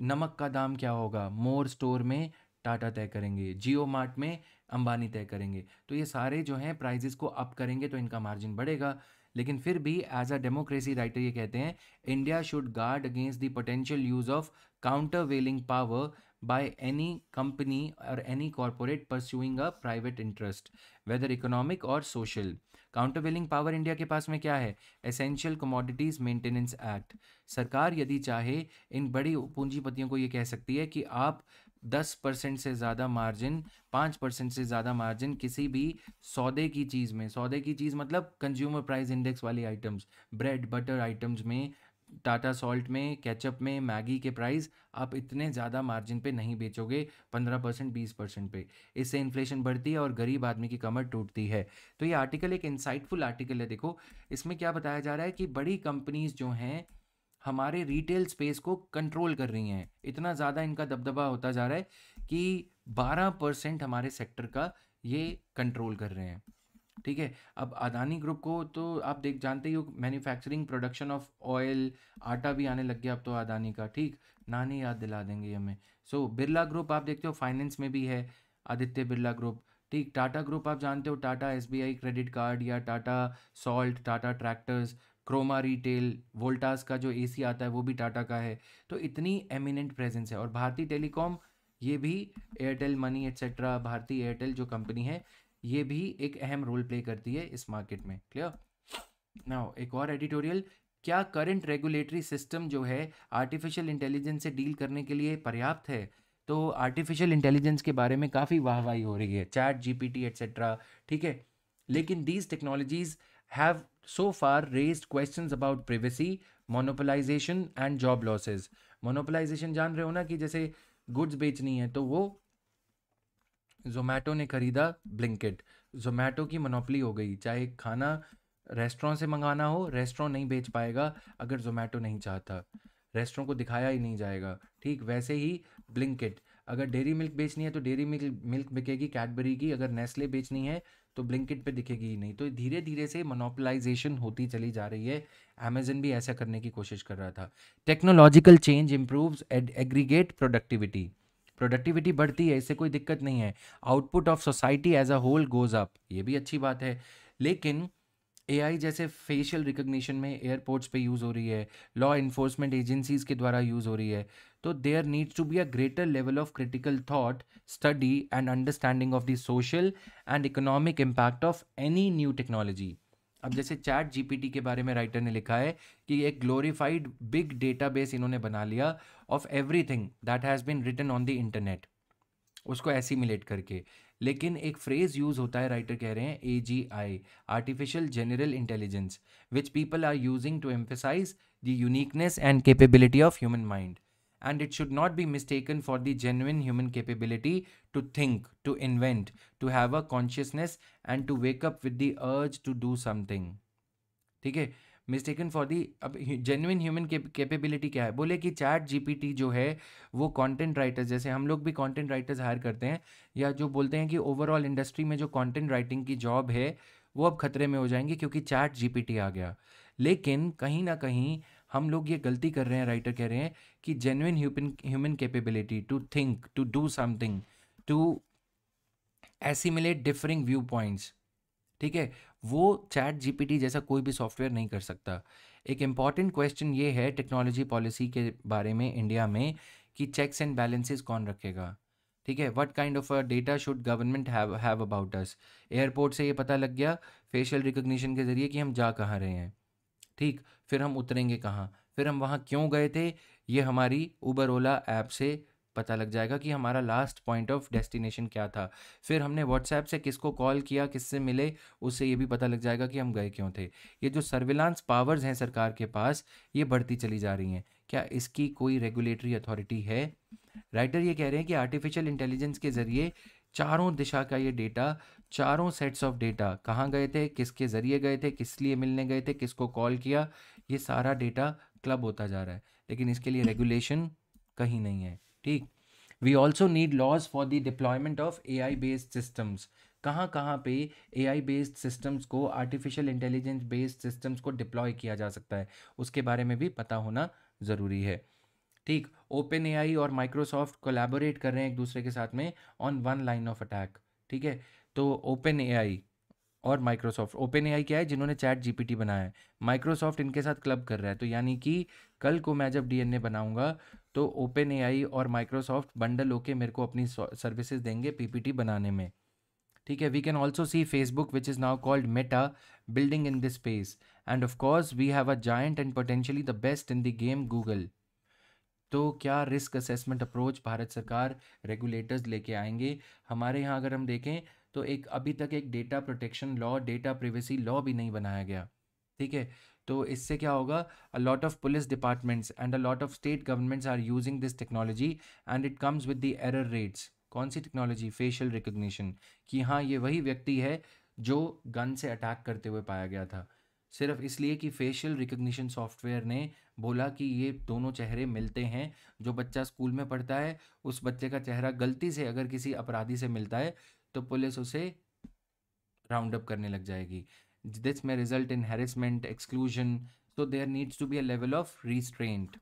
नमक का दाम क्या होगा मोर स्टोर में टाटा तय करेंगे जियो मार्ट में अंबानी तय करेंगे तो ये सारे जो हैं प्राइजेस को अप करेंगे तो इनका मार्जिन बढ़ेगा लेकिन फिर भी एज अ डेमोक्रेसी राइटर ये कहते हैं India should guard against the potential use of countervailing power any company और any corporate pursuing a private interest whether economic और social countervailing power India के पास में क्या है एसेंशियल कमोडिटीज मेंटेनेंस एक्ट सरकार यदि चाहे इन बड़ी पूंजीपतियों को ये कह सकती है कि आप दस परसेंट से ज़्यादा मार्जिन पाँच परसेंट से ज़्यादा मार्जिन किसी भी सौदे की चीज़ में सौदे की चीज़ मतलब कंज्यूमर प्राइस इंडेक्स वाली आइटम्स ब्रेड बटर आइटम्स में टाटा सॉल्ट में केचप में मैगी के प्राइस आप इतने ज़्यादा मार्जिन पे नहीं बेचोगे पंद्रह परसेंट बीस परसेंट पे इससे इन्फ्लेशन बढ़ती है और गरीब आदमी की कमर टूटती है तो ये आर्टिकल एक इंसाइटफुल आर्टिकल है देखो इसमें क्या बताया जा रहा है कि बड़ी कंपनीज़ जो हैं हमारे रिटेल स्पेस को कंट्रोल कर रही हैं इतना ज़्यादा इनका दबदबा होता जा रहा है कि 12 परसेंट हमारे सेक्टर का ये कंट्रोल कर रहे हैं ठीक है अब अदानी ग्रुप को तो आप देख जानते ही हो मैन्युफैक्चरिंग प्रोडक्शन ऑफ ऑयल आटा भी आने लग गया अब तो अदानी का ठीक नानी याद दिला देंगे हमें सो so, बिरला ग्रुप आप देखते हो फाइनेंस में भी है आदित्य बिरला ग्रुप ठीक टाटा ग्रुप आप जानते हो टाटा एस क्रेडिट कार्ड या Tata salt Tata tractors Croma retail Voltas का जो एसी आता है वो भी टाटा का है तो इतनी एमिनेंट प्रेजेंस है और भारतीय टेलीकॉम ये भी एयरटेल मनी एट्सेट्रा भारतीय एयरटेल जो कंपनी है ये भी एक अहम रोल प्ले करती है इस मार्केट में क्लियर नाउ एक और एडिटोरियल क्या करंट रेगुलेटरी सिस्टम जो है आर्टिफिशियल इंटेलिजेंस से डील करने के लिए पर्याप्त है तो आर्टिफिशियल इंटेलिजेंस के बारे में काफ़ी वाहवाही हो रही है चैट जीपीटी एट्सेट्रा ठीक है लेकिन these technologies have so far raised questions about privacy, monopolization and job losses. Monopolization जान रहे हो ना कि जैसे गुड्स बेचनी है तो वो जोमेटो ने खरीदा ब्लिंकिट जोमेटो की मोनोपली हो गई चाहे खाना रेस्टोरेंट से मंगाना हो रेस्टोरेंट नहीं बेच पाएगा अगर जोमेटो नहीं चाहता रेस्टोरेंट को दिखाया ही नहीं जाएगा ठीक वैसे ही ब्लिंकिट अगर डेयरी मिल्क बेचनी है तो डेयरी मिल्क मिल्क बिकेगी कैडबरी की अगर नेस्ले बेचनी है तो ब्लिंकिट पे दिखेगी ही नहीं तो धीरे धीरे से मोनोपलाइजेशन होती चली जा रही है अमेजन भी ऐसा करने की कोशिश कर रहा था technological change improves aggregate productivity productivity बढ़ती है इससे कोई दिक्कत नहीं है output of society as a whole goes up ये भी अच्छी बात है लेकिन आई जैसे फेशियल रिकग्निशन में एयरपोर्ट्स पे यूज़ हो रही है लॉ इन्फोर्समेंट एजेंसीज़ के द्वारा यूज़ हो रही है तो there needs to be a greater level of critical thought study and understanding of the social and economic impact of any new technology अब जैसे चैट जीपीटी के बारे में राइटर ने लिखा है कि एक ग्लोरीफाइड बिग डेटा इन्होंने बना लिया of everything that has been written on the internet उसको एसीमिलेट करके लेकिन एक फ्रेज यूज होता है राइटर कह रहे हैं A G I artificial general intelligence which people are using to emphasise the uniqueness and capability of human mind and it should not be mistaken for the genuine human capability to think to invent to have a consciousness and to wake up with the urge to do something ठीक है मिस्टेकन फॉर दी अब जेन्यन ह्यूमन कैपेबिलिटी क्या है बोले कि चैट जी जो है वो कॉन्टेंट राइटर्स जैसे हम लोग भी कॉन्टेंट राइटर्स हायर करते हैं या जो बोलते हैं कि ओवरऑल इंडस्ट्री में जो कॉन्टेंट राइटिंग की जॉब है वो अब खतरे में हो जाएंगे क्योंकि चैट जी आ गया लेकिन कहीं ना कहीं हम लोग ये गलती कर रहे हैं राइटर कह रहे हैं कि genuine human human capability to think to do something to assimilate differing view points ठीक है वो चैट जीपीटी जैसा कोई भी सॉफ्टवेयर नहीं कर सकता एक इम्पॉर्टेंट क्वेश्चन ये है टेक्नोलॉजी पॉलिसी के बारे में इंडिया में कि चेक्स एंड बैलेंसेस कौन रखेगा ठीक है what kind of data should government have about us airport से ये पता लग गया फेशियल रिकोगनीशन के ज़रिए कि हम जा कहाँ रहे हैं ठीक फिर हम उतरेंगे कहाँ फिर हम वहाँ क्यों गए थे ये हमारी उबर ओला ऐप से पता लग जाएगा कि हमारा लास्ट पॉइंट ऑफ डेस्टिनेशन क्या था फिर हमने व्हाट्सएप से किसको कॉल किया किससे मिले उससे ये भी पता लग जाएगा कि हम गए क्यों थे ये जो सर्विलांस पावर्स हैं सरकार के पास ये बढ़ती चली जा रही हैं क्या इसकी कोई रेगुलेटरी अथॉरिटी है राइटर ये कह रहे हैं कि आर्टिफिशियल इंटेलिजेंस के ज़रिए चारों दिशा का ये डेटा चारों सेट्स ऑफ डेटा कहाँ गए थे किसके ज़रिए गए थे किस लिए मिलने गए थे किसको कॉल किया ये सारा डेटा क्लब होता जा रहा है लेकिन इसके लिए रेगुलेशन कहीं नहीं है ठीक we also need laws for the deployment of A I based systems कहाँ कहाँ पे ए आई बेस्ड सिस्टम्स को आर्टिफिशियल इंटेलिजेंस बेस्ड सिस्टम्स को डिप्लॉय किया जा सकता है उसके बारे में भी पता होना ज़रूरी है ठीक ओपन ए आई और माइक्रोसॉफ्ट कोलैबोरेट कर रहे हैं एक दूसरे के साथ में on one line of attack ठीक है तो ओपन ए आई और माइक्रोसॉफ्ट ओपन ए आई क्या है जिन्होंने चैट जी पी टी बनाया है माइक्रोसॉफ्ट इनके साथ क्लब कर रहा है तो यानी कि कल को मैं जब डी एन ए बनाऊंगा तो ओपन ए और माइक्रोसॉफ्ट बंडल होके मेरे को अपनी सर्विसेज देंगे पीपीटी बनाने में ठीक है we can also see Facebook which is now called Meta building in this space and of course we have a giant and potentially the best in the game Google तो क्या रिस्क असेसमेंट अप्रोच भारत सरकार रेगुलेटर्स लेके आएंगे हमारे यहाँ अगर हम देखें तो एक अभी तक एक data protection law data privacy law भी नहीं बनाया गया ठीक है तो इससे क्या होगा a lot of police departments and a lot of state governments are using this technology and it comes with the error rates कौन सी टेक्नोलॉजी फेशियल रिकोगनीशन कि हाँ ये वही व्यक्ति है जो गन से अटैक करते हुए पाया गया था सिर्फ इसलिए कि फेशियल रिकोगनीशन सॉफ्टवेयर ने बोला कि ये दोनों चेहरे मिलते हैं जो बच्चा स्कूल में पढ़ता है उस बच्चे का चेहरा गलती से अगर किसी अपराधी से मिलता है तो पुलिस उसे राउंड अप करने लग जाएगी This may result in harassment, exclusion. So there needs to be a level of restraint.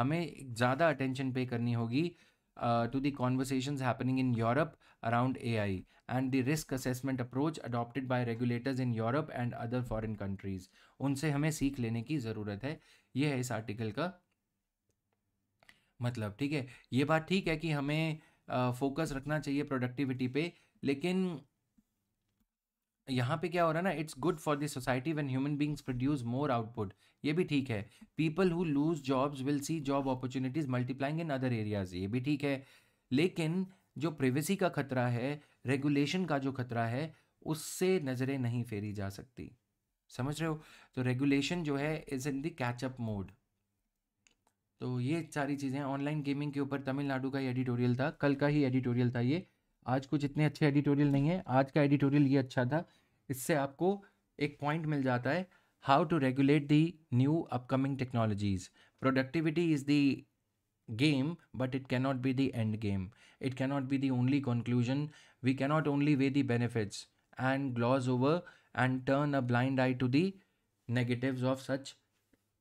हमें ज़्यादा attention pay करनी होगी uh, to the conversations happening in Europe around AI and the risk assessment approach adopted by regulators in Europe and other foreign countries. उनसे हमें सीख लेने की ज़रूरत है ये है इस आर्टिकल का मतलब ठीक है ये बात ठीक है कि हमें फोकस uh, रखना चाहिए प्रोडक्टिविटी पे लेकिन यहाँ पे क्या हो रहा है ना it's good for the society when human beings produce more output ये भी ठीक है people who lose jobs will see job opportunities multiplying in other areas ये भी ठीक है लेकिन जो प्रिवेसी का खतरा है रेगुलेशन का जो खतरा है उससे नज़रें नहीं फेरी जा सकती समझ रहे हो तो रेगुलेशन जो है is in the catch up mode तो ये सारी चीज़ें ऑनलाइन गेमिंग के ऊपर तमिलनाडु का ही एडिटोरियल था कल का ही एडिटोरियल था ये आज कुछ इतने अच्छे एडिटोरियल नहीं है आज का एडिटोरियल ये अच्छा था इससे आपको एक पॉइंट मिल जाता है how to regulate the new upcoming technologies productivity is the game but it cannot be the end game it cannot be the only conclusion we cannot only weigh the benefits and gloss over and turn a blind eye to the negative of such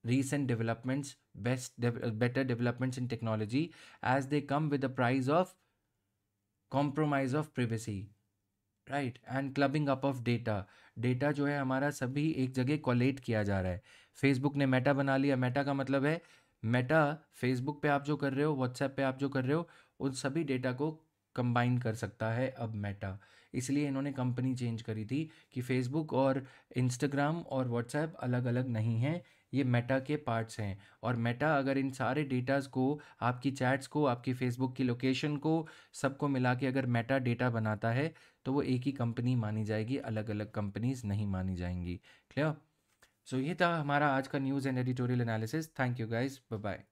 recent developments best better developments in technology as they come with the price of compromise of privacy right and clubbing up of data data जो है हमारा सभी एक जगह कॉलेट किया जा रहा है फेसबुक ने मेटा बना लिया मेटा का मतलब है मेटा फेसबुक पे आप जो कर रहे हो व्हाट्सएप पे आप जो कर रहे हो उन सभी डेटा को कंबाइन कर सकता है अब मेटा इसलिए इन्होंने कंपनी चेंज करी थी कि फेसबुक और इंस्टाग्राम और व्हाट्सएप अलग अलग नहीं हैं ये मेटा के पार्ट्स हैं और मेटा अगर इन सारे डेटाज़ को आपकी चैट्स को आपकी फेसबुक की लोकेशन को सबको मिला के अगर मेटा डेटा बनाता है तो वो एक ही कंपनी मानी जाएगी अलग अलग कंपनीज नहीं मानी जाएंगी क्लियर सो so, ये था हमारा आज का news and editorial analysis thank you guys bye